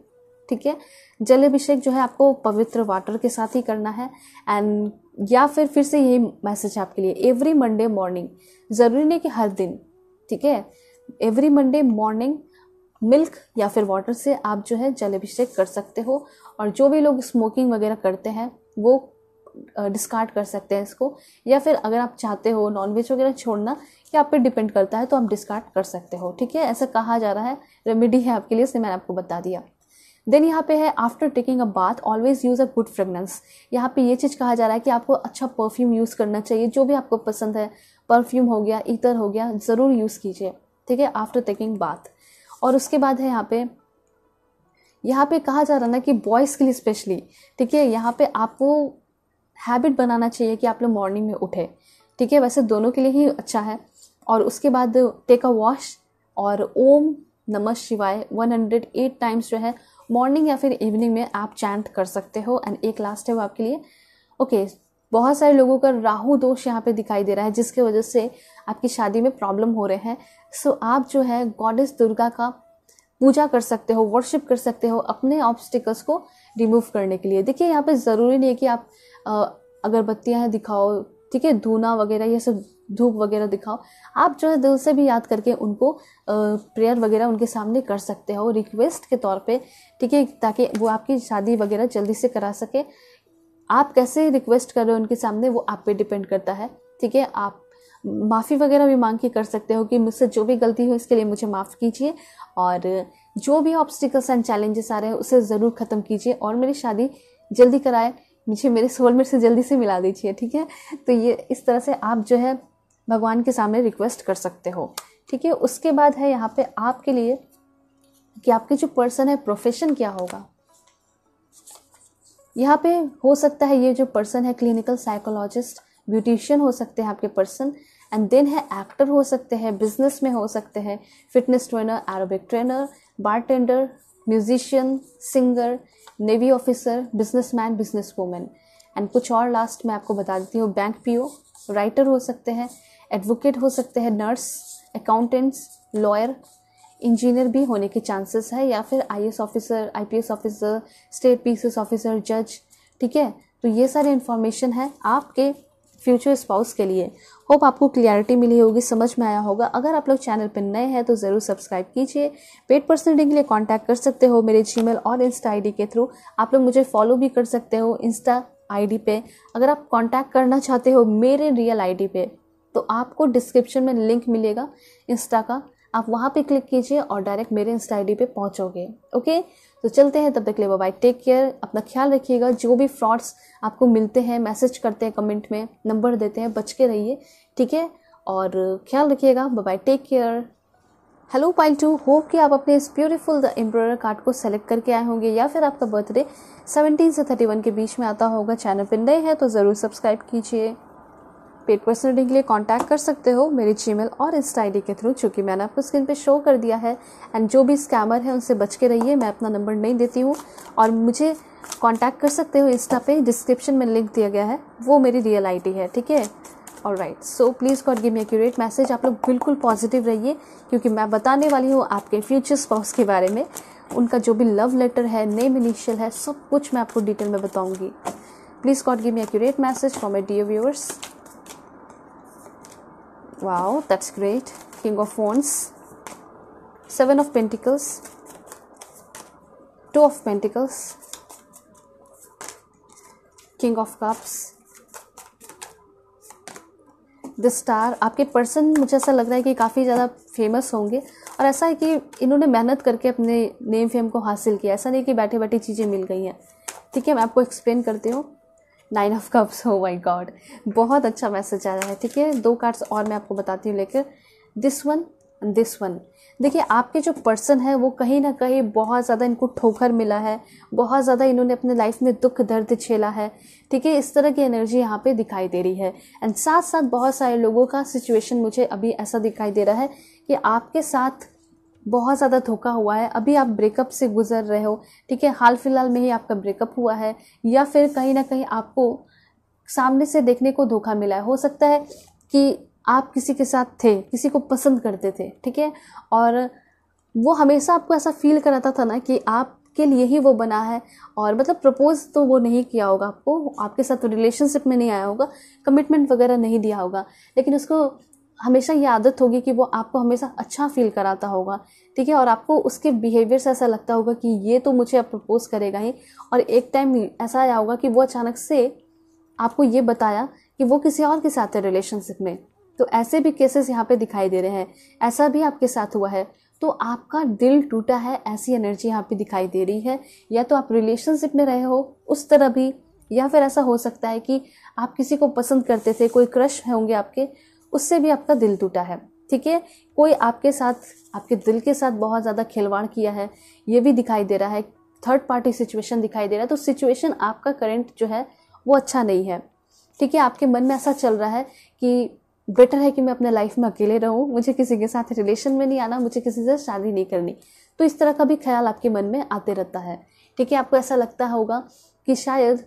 ठीक है जल अभिषेक जो है आपको पवित्र वाटर के साथ ही करना है एंड या फिर फिर से यही मैसेज है आपके लिए एवरी मंडे मॉर्निंग ज़रूरी नहीं कि हर दिन ठीक है एवरी मंडे मॉर्निंग मिल्क या फिर वाटर से आप जो है जल अभिषेक कर सकते हो और जो भी लोग स्मोकिंग वगैरह करते हैं वो डिस्कार्ड कर सकते हैं इसको या फिर अगर आप चाहते हो नॉनवेज वगैरह छोड़ना कि आप पे डिपेंड करता है तो आप डिस्कार्ड कर सकते हो ठीक है ऐसा कहा जा रहा है रेमेडी है आपके लिए इसलिए मैंने आपको बता दिया देन यहाँ पे है after taking a bath always use a good fragrance यहाँ पे ये चीज़ कहा जा रहा है कि आपको अच्छा परफ्यूम यूज़ करना चाहिए जो भी आपको पसंद है परफ्यूम हो गया इतर हो गया ज़रूर यूज़ कीजिए ठीक है आफ्टर टेकिंग बाथ और उसके बाद है यहाँ पे यहाँ पे कहा जा रहा ना कि बॉयज़ के लिए स्पेशली ठीक है यहाँ पे आपको हैबिट बनाना चाहिए कि आप लोग मॉर्निंग में उठे ठीक है वैसे दोनों के लिए ही अच्छा है और उसके बाद टेक अ वॉश और ओम नमः शिवाय 108 टाइम्स जो है मॉर्निंग या फिर इवनिंग में आप चैंट कर सकते हो एंड एक लास्ट है वो आपके लिए ओके बहुत सारे लोगों का राहु दोष यहाँ पे दिखाई दे रहा है जिसके वजह से आपकी शादी में प्रॉब्लम हो रहे हैं सो so, आप जो है गॉडेस दुर्गा का पूजा कर सकते हो वर्शिप कर सकते हो अपने ऑब्स्टिकल्स को रिमूव करने के लिए देखिए यहाँ पे ज़रूरी नहीं है कि आप अगरबत्तियाँ दिखाओ ठीक है धूना वगैरह ये सब धूप वगैरह दिखाओ आप जो है दिल से भी याद करके उनको प्रेयर वगैरह उनके सामने कर सकते हो रिक्वेस्ट के तौर पे ठीक है ताकि वो आपकी शादी वगैरह जल्दी से करा सके आप कैसे रिक्वेस्ट कर रहे हो उनके सामने वो आप पे डिपेंड करता है ठीक है आप माफ़ी वगैरह भी मांग के कर सकते हो कि मुझसे जो भी गलती हो इसके लिए मुझे माफ़ कीजिए और जो भी ऑब्स्टिकल्स एंड चैलेंजेस आ रहे हैं उसे ज़रूर ख़त्म कीजिए और मेरी शादी जल्दी कराए मुझे मेरे सोलमेट से जल्दी से मिला दीजिए ठीक है तो ये इस तरह से आप जो है भगवान के सामने रिक्वेस्ट कर सकते हो ठीक है उसके बाद है यहाँ पे आपके लिए कि आपके जो पर्सन है प्रोफेशन क्या होगा यहाँ पे हो सकता है ये जो पर्सन है क्लिनिकल साइकोलॉजिस्ट ब्यूटिशियन हो सकते हैं आपके पर्सन एंड देन है एक्टर हो सकते हैं बिजनेस में हो सकते हैं fitness trainer aerobic trainer bartender musician singer navy officer businessman businesswomen and कुछ और लास्ट में आपको बता देती हूँ बैंक ओ राइटर हो सकते हैं एडवोकेट हो सकते हैं नर्स अकाउंटेंट्स लॉयर इंजीनियर भी होने के चांसेस है या फिर IAS officer IAS officer state PCS officer जज ठीक है तो ये सारी इन्फॉर्मेशन है आपके फ्यूचर स्पाउस के लिए होप आपको क्लियरिटी मिली होगी समझ में आया होगा अगर आप लोग चैनल पर नए हैं तो ज़रूर सब्सक्राइब कीजिए पेड पर्सनल के लिए कॉन्टैक्ट कर सकते हो मेरे जी और इंस्टा आई के थ्रू आप लोग मुझे फॉलो भी कर सकते हो इंस्टा आई पे अगर आप कॉन्टैक्ट करना चाहते हो मेरे रियल आई पे तो आपको डिस्क्रिप्शन में लिंक मिलेगा इंस्टा का आप वहाँ पे क्लिक कीजिए और डायरेक्ट मेरे इंस्टा आई पे पहुँचोगे ओके तो चलते हैं तब तक ले बाय टेक केयर अपना ख्याल रखिएगा जो भी फ्रॉड्स आपको मिलते हैं मैसेज करते हैं कमेंट में नंबर देते हैं बच के रहिए ठीक है और ख्याल रखिएगा bye take care hello pile two hope कि आप अपने इस ब्यूटीफुल द एम्ब्रॉयडर कार्ड को सेलेक्ट करके आए होंगे या फिर आपका बर्थडे 17 से 31 के बीच में आता होगा चैनल पर नए हैं तो ज़रूर सब्सक्राइब कीजिए पेड पर्सनल के लिए कॉन्टैक्ट कर सकते हो मेरे जी और इंस्टा आई के थ्रू चूँकि मैंने आपको स्क्रीन पे शो कर दिया है एंड जो भी स्कैमर है उनसे बच के रहिए मैं अपना नंबर नहीं देती हूँ और मुझे कॉन्टैक्ट कर सकते हो इंस्टा पे डिस्क्रिप्शन में लिंक दिया गया है वो मेरी रियल डी है ठीक है और right so please god give me accurate message आप लोग बिल्कुल पॉजिटिव रहिए क्योंकि मैं बताने वाली हूँ आपके फ्यूचर स्पाउस के बारे में उनका जो भी लव लेटर है नेम इनिशियल है सब कुछ मैं आपको डिटेल में बताऊँगी please god give me accurate message for my dear viewers wow that's great king of wands seven of pentacles two of pentacles king of cups the star आपके person मुझे ऐसा लग रहा है कि काफ़ी ज़्यादा फेमस होंगे और ऐसा है कि इन्होंने मेहनत करके अपने नेम फेम को हासिल किया ऐसा नहीं कि बैठे बैठे चीज़ें मिल गई हैं ठीक है मैं आपको एक्सप्लेन करती हूँ नाइन ऑफ कप्स हो माई गॉड बहुत अच्छा मैसेज आ रहा है ठीक है दो कार्ड्स और मैं आपको बताती हूँ लेकर दिस वन दिस वन देखिए आपके जो पर्सन है वो कहीं ना कहीं बहुत ज़्यादा इनको ठोकर मिला है बहुत ज़्यादा इन्होंने अपने लाइफ में दुख दर्द छेला है ठीक है इस तरह की एनर्जी यहाँ पे दिखाई दे रही है एंड साथ साथ बहुत सारे लोगों का सिचुएशन मुझे अभी ऐसा दिखाई दे रहा है कि आपके साथ बहुत ज़्यादा धोखा हुआ है अभी आप ब्रेकअप से गुजर रहे हो ठीक है हाल फिलहाल में ही आपका ब्रेकअप हुआ है या फिर कहीं ना कहीं आपको सामने से देखने को धोखा मिला है हो सकता है कि आप किसी के साथ थे किसी को पसंद करते थे ठीक है और वो हमेशा आपको ऐसा फील कराता था ना कि आप के लिए ही वो बना है और मतलब प्रपोज तो वो नहीं किया होगा आपको आपके साथ रिलेशनशिप में नहीं आया होगा कमिटमेंट वगैरह नहीं दिया होगा लेकिन उसको हमेशा ये आदत होगी कि वो आपको हमेशा अच्छा फील कराता होगा ठीक है और आपको उसके बिहेवियर से ऐसा लगता होगा कि ये तो मुझे अब प्रपोज करेगा ही और एक टाइम ऐसा आया होगा कि वो अचानक से आपको ये बताया कि वो किसी और के साथ है रिलेशनशिप में तो ऐसे भी केसेस यहाँ पे दिखाई दे रहे हैं ऐसा भी आपके साथ हुआ है तो आपका दिल टूटा है ऐसी एनर्जी यहाँ पे दिखाई दे रही है या तो आप रिलेशनशिप में रहे हो उस तरह भी या फिर ऐसा हो सकता है कि आप किसी को पसंद करते थे कोई क्रश होंगे आपके उससे भी आपका दिल टूटा है ठीक है कोई आपके साथ आपके दिल के साथ बहुत ज़्यादा खिलवाड़ किया है ये भी दिखाई दे रहा है थर्ड पार्टी सिचुएशन दिखाई दे रहा है तो सिचुएशन आपका करंट जो है वो अच्छा नहीं है ठीक है आपके मन में ऐसा चल रहा है कि बेटर है कि मैं अपने लाइफ में अकेले रहूँ मुझे किसी के साथ रिलेशन में नहीं आना मुझे किसी से शादी नहीं करनी तो इस तरह का भी ख्याल आपके मन में आते रहता है ठीक है आपको ऐसा लगता होगा कि शायद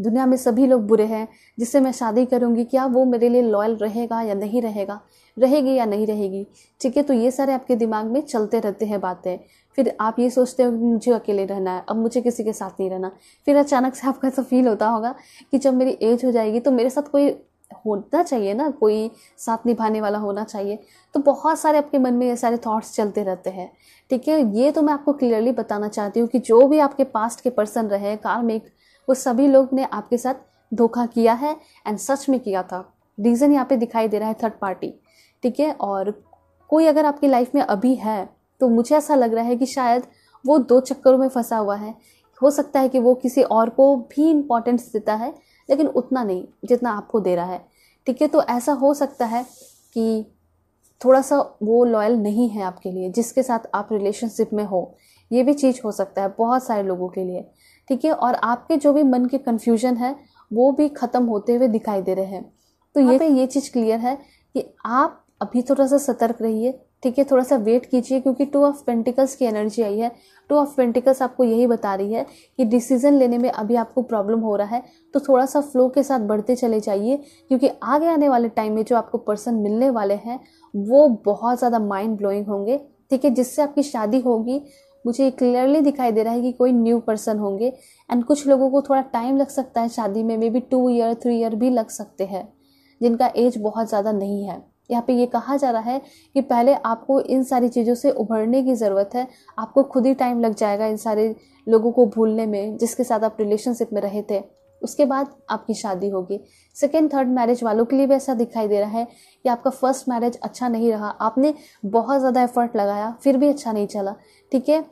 दुनिया में सभी लोग बुरे हैं जिससे मैं शादी करूंगी क्या वो मेरे लिए लॉयल रहेगा या नहीं रहेगा रहेगी या नहीं रहेगी ठीक है तो ये सारे आपके दिमाग में चलते रहते हैं बातें फिर आप ये सोचते हो मुझे अकेले रहना है अब मुझे किसी के साथ नहीं रहना फिर अचानक से आपका ऐसा तो फील होता होगा कि जब मेरी एज हो जाएगी तो मेरे साथ कोई होना चाहिए ना कोई साथ निभाने वाला होना चाहिए तो बहुत सारे आपके मन में ये सारे थॉट्स चलते रहते हैं ठीक है ये तो मैं आपको क्लियरली बताना चाहती हूँ कि जो भी आपके पास्ट के पर्सन रहे कार्मिक वो सभी लोग ने आपके साथ धोखा किया है एंड सच में किया था रीज़न यहाँ पे दिखाई दे रहा है थर्ड पार्टी ठीक है और कोई अगर आपकी लाइफ में अभी है तो मुझे ऐसा लग रहा है कि शायद वो दो चक्करों में फंसा हुआ है हो सकता है कि वो किसी और को भी इम्पोर्टेंस देता है लेकिन उतना नहीं जितना आपको दे रहा है ठीक है तो ऐसा हो सकता है कि थोड़ा सा वो लॉयल नहीं है आपके लिए जिसके साथ आप रिलेशनशिप में हो ये भी चीज़ हो सकता है बहुत सारे लोगों के लिए ठीक है और आपके जो भी मन के कन्फ्यूजन है वो भी ख़त्म होते हुए दिखाई दे रहे हैं तो हाँ ये पे ये चीज़ क्लियर है कि आप अभी थोड़ा सा सतर्क रहिए ठीक है थोड़ा सा वेट कीजिए क्योंकि टू ऑफ पेंटिकल्स की एनर्जी आई है टू ऑफ पेंटिकल्स आपको यही बता रही है कि डिसीजन लेने में अभी आपको प्रॉब्लम हो रहा है तो थोड़ा सा फ्लो के साथ बढ़ते चले जाइए क्योंकि आगे आने वाले टाइम में जो आपको पर्सन मिलने वाले हैं वो बहुत ज़्यादा माइंड ब्लोइंग होंगे ठीक है जिससे आपकी शादी होगी मुझे क्लियरली दिखाई दे रहा है कि कोई न्यू पर्सन होंगे एंड कुछ लोगों को थोड़ा टाइम लग सकता है शादी में maybe two year three year भी लग सकते हैं जिनका एज बहुत ज़्यादा नहीं है यहाँ पे ये कहा जा रहा है कि पहले आपको इन सारी चीज़ों से उभरने की ज़रूरत है आपको खुद ही टाइम लग जाएगा इन सारे लोगों को भूलने में जिसके साथ आप रिलेशनशिप में रहे थे उसके बाद आपकी शादी होगी सेकेंड थर्ड मैरिज वालों के लिए भी ऐसा दिखाई दे रहा है कि आपका फर्स्ट मैरिज अच्छा नहीं रहा आपने बहुत ज़्यादा एफर्ट लगाया फिर भी अच्छा नहीं चला ठीक है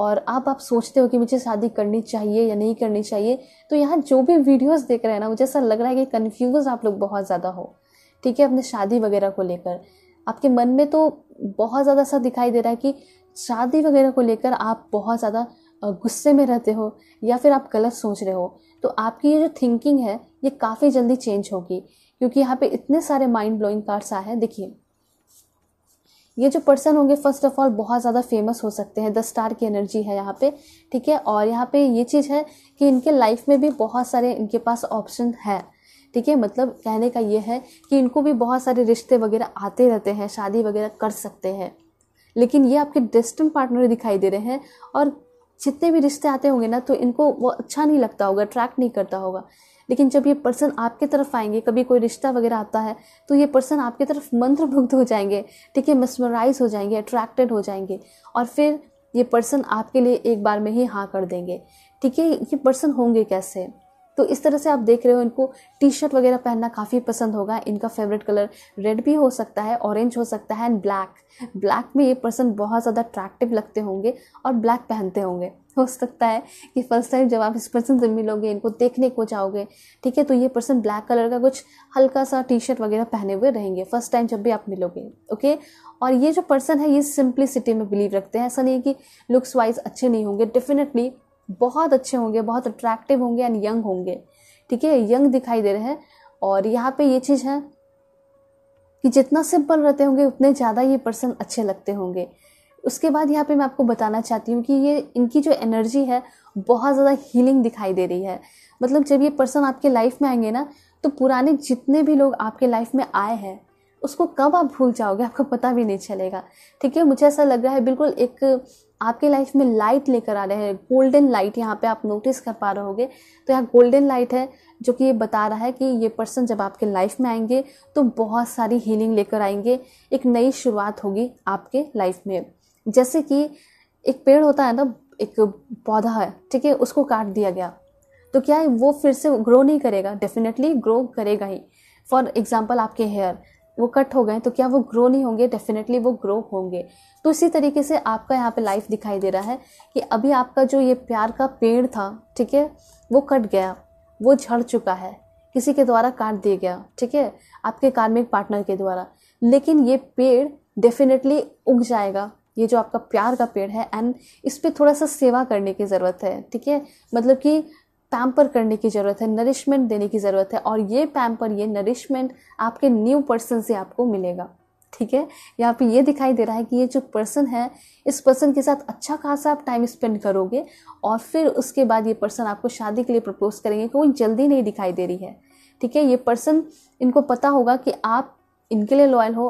और आप आप सोचते हो कि मुझे शादी करनी चाहिए या नहीं करनी चाहिए तो यहाँ जो भी वीडियोस देख रहे हैं ना मुझे ऐसा लग रहा है कि कन्फ्यूज़ आप लोग बहुत ज़्यादा हो ठीक है अपने शादी वगैरह को लेकर आपके मन में तो बहुत ज़्यादा ऐसा दिखाई दे रहा है कि शादी वगैरह को लेकर आप बहुत ज़्यादा गुस्से में रहते हो या फिर आप गलत सोच रहे हो तो आपकी ये जो थिंकिंग है ये काफ़ी जल्दी चेंज होगी क्योंकि यहाँ पे इतने सारे माइंड ब्लोइंग कार्ड्स आए हैं देखिए ये जो पर्सन होंगे फर्स्ट ऑफ ऑल बहुत ज़्यादा फेमस हो सकते हैं द स्टार की एनर्जी है यहाँ पे ठीक है और यहाँ पे ये चीज़ है कि इनके लाइफ में भी बहुत सारे इनके पास ऑप्शन है ठीक है मतलब कहने का ये है कि इनको भी बहुत सारे रिश्ते वगैरह आते रहते हैं शादी वगैरह कर सकते हैं लेकिन ये आपके डेस्टन पार्टनर दिखाई दे रहे हैं और जितने भी रिश्ते आते होंगे ना तो इनको वो अच्छा नहीं लगता होगा अट्रैक्ट नहीं करता होगा लेकिन जब ये पर्सन आपके तरफ आएंगे कभी कोई रिश्ता वगैरह आता है तो ये पर्सन आपके तरफ मंत्रमुग्ध हो जाएंगे ठीक है मिसमराइज हो जाएंगे अट्रैक्टेड हो जाएंगे और फिर ये पर्सन आपके लिए एक बार में ही हाँ कर देंगे ठीक है ये पर्सन होंगे कैसे तो इस तरह से आप देख रहे हो इनको टी शर्ट वगैरह पहनना काफ़ी पसंद होगा इनका फेवरेट कलर रेड भी हो सकता है ऑरेंज हो सकता है एंड ब्लैक ब्लैक में ये पर्सन बहुत ज़्यादा अट्रैक्टिव लगते होंगे और ब्लैक पहनते होंगे हो सकता है कि फर्स्ट टाइम जब आप इस पर्सन से मिलोगे इनको देखने को जाओगे ठीक है तो ये पर्सन ब्लैक कलर का कुछ हल्का सा टी शर्ट वगैरह पहने हुए रहेंगे फर्स्ट टाइम जब भी आप मिलोगे ओके और ये जो पर्सन है ये सिंप्लिसिटी में बिलीव रखते हैं ऐसा नहीं है कि लुक्स वाइज अच्छे नहीं होंगे डेफिनेटली बहुत अच्छे होंगे बहुत अट्रैक्टिव होंगे एंड यंग होंगे ठीक है यंग दिखाई दे रहे हैं और यहाँ पे ये चीज़ है कि जितना सिंपल रहते होंगे उतने ज़्यादा ये पर्सन अच्छे लगते होंगे उसके बाद यहाँ पे मैं आपको बताना चाहती हूँ कि ये इनकी जो एनर्जी है बहुत ज़्यादा हीलिंग दिखाई दे रही है मतलब जब ये पर्सन आपके लाइफ में आएंगे ना तो पुराने जितने भी लोग आपके लाइफ में आए हैं उसको कब आप भूल जाओगे आपको पता भी नहीं चलेगा ठीक है मुझे ऐसा लग रहा है बिल्कुल एक आपके लाइफ में लाइट लेकर आ रहे हैं गोल्डन लाइट यहाँ पे आप नोटिस कर पा रहे होगे तो यहाँ गोल्डन लाइट है जो कि ये बता रहा है कि ये पर्सन जब आपके लाइफ में आएंगे तो बहुत सारी हीलिंग लेकर आएंगे एक नई शुरुआत होगी आपके लाइफ में जैसे कि एक पेड़ होता है ना एक पौधा है ठीक है उसको काट दिया गया तो क्या है वो फिर से ग्रो नहीं करेगा डेफिनेटली ग्रो करेगा ही फॉर एग्ज़ाम्पल आपके हेयर वो कट हो गए तो क्या वो ग्रो नहीं होंगे डेफिनेटली वो ग्रो होंगे तो इसी तरीके से आपका यहाँ पे लाइफ दिखाई दे रहा है कि अभी आपका जो ये प्यार का पेड़ था ठीक है वो कट गया वो झड़ चुका है किसी के द्वारा काट दिया गया ठीक है आपके कार्मिक पार्टनर के द्वारा लेकिन ये पेड़ डेफिनेटली उग जाएगा ये जो आपका प्यार का पेड़ है एंड इस पर थोड़ा सा सेवा करने की ज़रूरत है ठीक है मतलब कि पैम्पर करने की ज़रूरत है नरिशमेंट देने की ज़रूरत है और ये पैम्पर ये नरिशमेंट आपके न्यू पर्सन से आपको मिलेगा ठीक है यहाँ पे ये दिखाई दे रहा है कि ये जो पर्सन है इस पर्सन के साथ अच्छा खासा आप टाइम स्पेंड करोगे और फिर उसके बाद ये पर्सन आपको शादी के लिए प्रपोज करेंगे कोई जल्दी नहीं दिखाई दे रही है ठीक है ये पर्सन इनको पता होगा कि आप इनके लिए लॉयल हो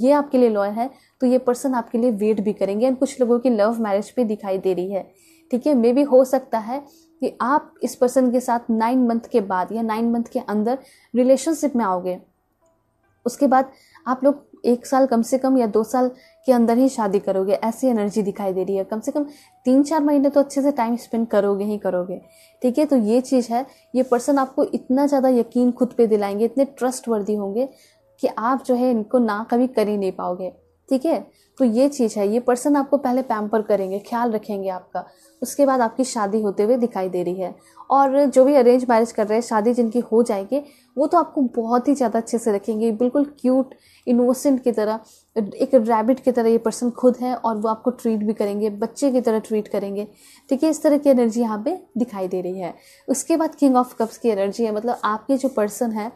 ये आपके लिए लॉयर है तो ये पर्सन आपके लिए वेट भी करेंगे एंड कुछ लोगों की लव मैरिज भी दिखाई दे रही है ठीक है मे भी हो सकता है कि आप इस पर्सन के साथ नाइन मंथ के बाद या नाइन मंथ के अंदर रिलेशनशिप में आओगे उसके बाद आप लोग एक साल कम से कम या दो साल के अंदर ही शादी करोगे ऐसी एनर्जी दिखाई दे रही है कम से कम तीन चार महीने तो अच्छे से टाइम स्पेंड करोगे ही करोगे ठीक है तो ये चीज़ है ये पर्सन आपको इतना ज़्यादा यकीन खुद पे दिलाएंगे इतने ट्रस्ट वर्दी होंगे कि आप जो है इनको ना कभी कर ही नहीं पाओगे ठीक है तो ये चीज़ है ये पर्सन आपको पहले पैम्पर करेंगे ख्याल रखेंगे आपका उसके बाद आपकी शादी होते हुए दिखाई दे रही है और जो भी अरेंज मैरिज कर रहे हैं शादी जिनकी हो जाएगी वो तो आपको बहुत ही ज़्यादा अच्छे से रखेंगे बिल्कुल क्यूट इनोसेंट की तरह एक रैबिट की तरह ये पर्सन खुद है और वो आपको ट्रीट भी करेंगे बच्चे की तरह ट्रीट करेंगे ठीक है इस तरह की एनर्जी यहाँ पे दिखाई दे रही है उसके बाद किंग ऑफ कप्स की एनर्जी है मतलब आपके जो पर्सन है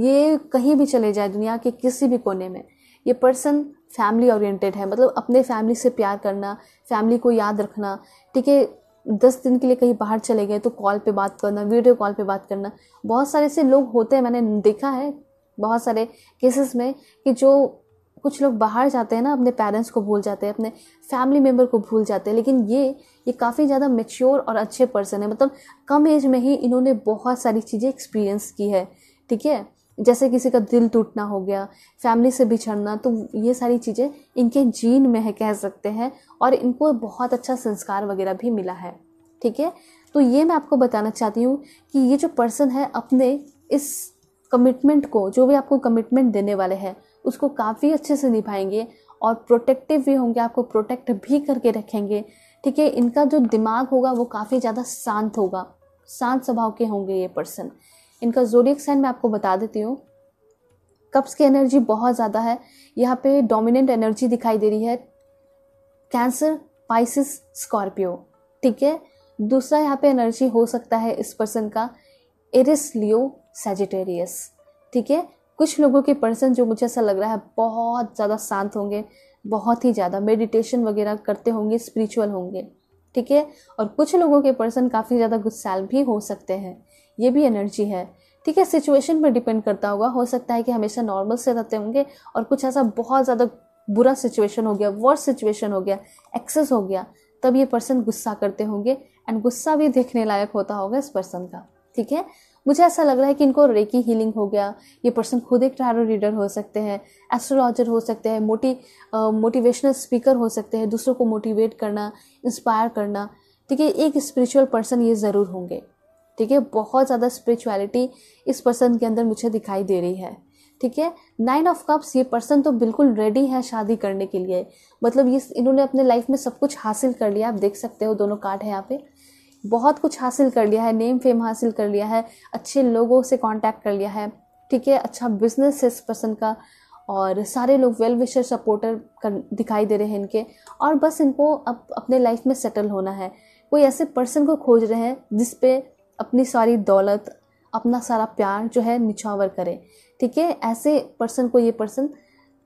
ये कहीं भी चले जाए दुनिया के किसी भी कोने में ये पर्सन फैमिली ओरिएंटेड है मतलब अपने फैमिली से प्यार करना फैमिली को याद रखना ठीक है दस दिन के लिए कहीं बाहर चले गए तो कॉल पे बात करना वीडियो कॉल पे बात करना बहुत सारे ऐसे लोग होते हैं मैंने देखा है बहुत सारे केसेस में कि जो कुछ लोग बाहर जाते हैं ना अपने पेरेंट्स को भूल जाते हैं अपने फैमिली मेम्बर को भूल जाते हैं लेकिन ये ये काफ़ी ज़्यादा मेच्योर और अच्छे पर्सन है मतलब कम एज में ही इन्होंने बहुत सारी चीज़ें एक्सपीरियंस की है ठीक है जैसे किसी का दिल टूटना हो गया फैमिली से बिछड़ना तो ये सारी चीज़ें इनके जीन में है कह सकते हैं और इनको बहुत अच्छा संस्कार वगैरह भी मिला है ठीक है तो ये मैं आपको बताना चाहती हूँ कि ये जो पर्सन है अपने इस कमिटमेंट को जो भी आपको कमिटमेंट देने वाले हैं उसको काफ़ी अच्छे से निभाएंगे और प्रोटेक्टिव भी होंगे आपको प्रोटेक्ट भी करके रखेंगे ठीक है इनका जो दिमाग होगा वो काफ़ी ज़्यादा शांत होगा शांत स्वभाव के होंगे ये पर्सन इनका जोरिक साइन मैं आपको बता देती हूँ कप्स की एनर्जी बहुत ज़्यादा है यहाँ पे डोमिनेंट एनर्जी दिखाई दे रही है कैंसर पाइसिस स्कॉर्पियो ठीक है दूसरा यहाँ पे एनर्जी हो सकता है इस पर्सन का एरिस लियो सेजिटेरियस ठीक है कुछ लोगों के पर्सन जो मुझे ऐसा लग रहा है बहुत ज़्यादा शांत होंगे बहुत ही ज़्यादा मेडिटेशन वगैरह करते होंगे स्पिरिचुअल होंगे ठीक है और कुछ लोगों के पर्सन काफ़ी ज़्यादा गुस्सैल भी हो सकते हैं ये भी एनर्जी है ठीक है सिचुएशन पर डिपेंड करता होगा हो सकता है कि हमेशा नॉर्मल से रहते होंगे और कुछ ऐसा बहुत ज़्यादा बुरा सिचुएशन हो गया वर्स सिचुएशन हो गया एक्सेस हो गया तब ये पर्सन गुस्सा करते होंगे एंड गुस्सा भी देखने लायक होता होगा इस पर्सन का ठीक है मुझे ऐसा लग रहा है कि इनको रेकी हीलिंग हो गया ये पर्सन खुद एक टैरो रीडर हो सकते हैं एस्ट्रोलॉजर हो सकते हैं मोटी मोटिवेशनल स्पीकर हो सकते हैं दूसरों को मोटिवेट करना इंस्पायर करना ठीक है एक स्पिरिचुअल पर्सन ये ज़रूर होंगे ठीक है बहुत ज़्यादा स्पिरिचुअलिटी इस पर्सन के अंदर मुझे दिखाई दे रही है ठीक है नाइन ऑफ कप्स ये पर्सन तो बिल्कुल रेडी है शादी करने के लिए मतलब ये इन्होंने अपने लाइफ में सब कुछ हासिल कर लिया आप देख सकते हो दोनों कार्ड है यहाँ पे बहुत कुछ हासिल कर लिया है नेम फेम हासिल कर लिया है अच्छे लोगों से कांटेक्ट कर लिया है ठीक है अच्छा बिजनेस है इस पर्सन का और सारे लोग वेल विशर सपोर्टर कर दिखाई दे रहे हैं इनके और बस इनको अब अप, अपने लाइफ में सेटल होना है कोई ऐसे पर्सन को खोज रहे हैं जिस पे अपनी सारी दौलत अपना सारा प्यार जो है निछावर करें ठीक है ऐसे पर्सन को ये पर्सन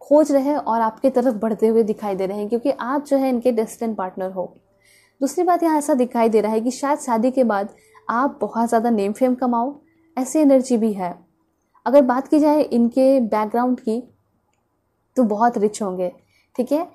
खोज रहे हैं और आपके तरफ बढ़ते हुए दिखाई दे रहे हैं क्योंकि आप जो है इनके डेस्टिन पार्टनर हो दूसरी बात यहाँ ऐसा दिखाई दे रहा है कि शायद शादी के बाद आप बहुत ज़्यादा नेम फेम कमाओ ऐसी एनर्जी भी है अगर बात की जाए इनके बैकग्राउंड की तो बहुत रिच होंगे ठीक है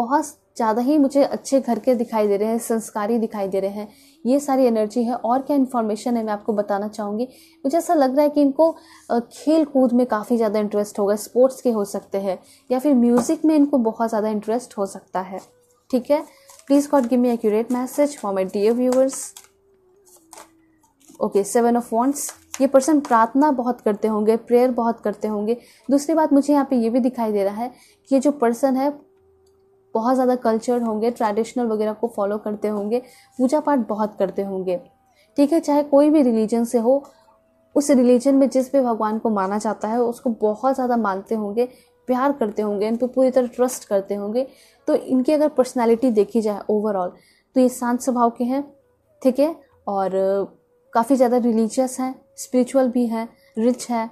बहुत ज़्यादा ही मुझे अच्छे घर के दिखाई दे रहे हैं संस्कारी दिखाई दे रहे हैं ये सारी एनर्जी है और क्या इन्फॉर्मेशन है मैं आपको बताना चाहूँगी मुझे ऐसा लग रहा है कि इनको खेल कूद में काफ़ी ज़्यादा इंटरेस्ट होगा स्पोर्ट्स के हो सकते हैं या फिर म्यूज़िक में इनको बहुत ज़्यादा इंटरेस्ट हो सकता है ठीक है please god give me accurate message for my dear viewers okay seven of wands ये पर्सन प्रार्थना बहुत करते होंगे प्रेयर बहुत करते होंगे दूसरी बात मुझे यहाँ पे ये भी दिखाई दे रहा है कि ये जो पर्सन है बहुत ज़्यादा कल्चर्ड होंगे ट्रेडिशनल वगैरह को फॉलो करते होंगे पूजा पाठ बहुत करते होंगे ठीक है चाहे कोई भी रिलीजन से हो उस रिलीजन में जिस भी भगवान को माना जाता है उसको बहुत ज़्यादा मानते होंगे प्यार करते होंगे इन पर पूरी तरह ट्रस्ट करते होंगे तो इनकी अगर पर्सनैलिटी देखी जाए ओवरऑल तो ये शांत स्वभाव के हैं ठीक है और काफ़ी ज़्यादा रिलीजियस हैं स्पिरिचुअल भी हैं रिच है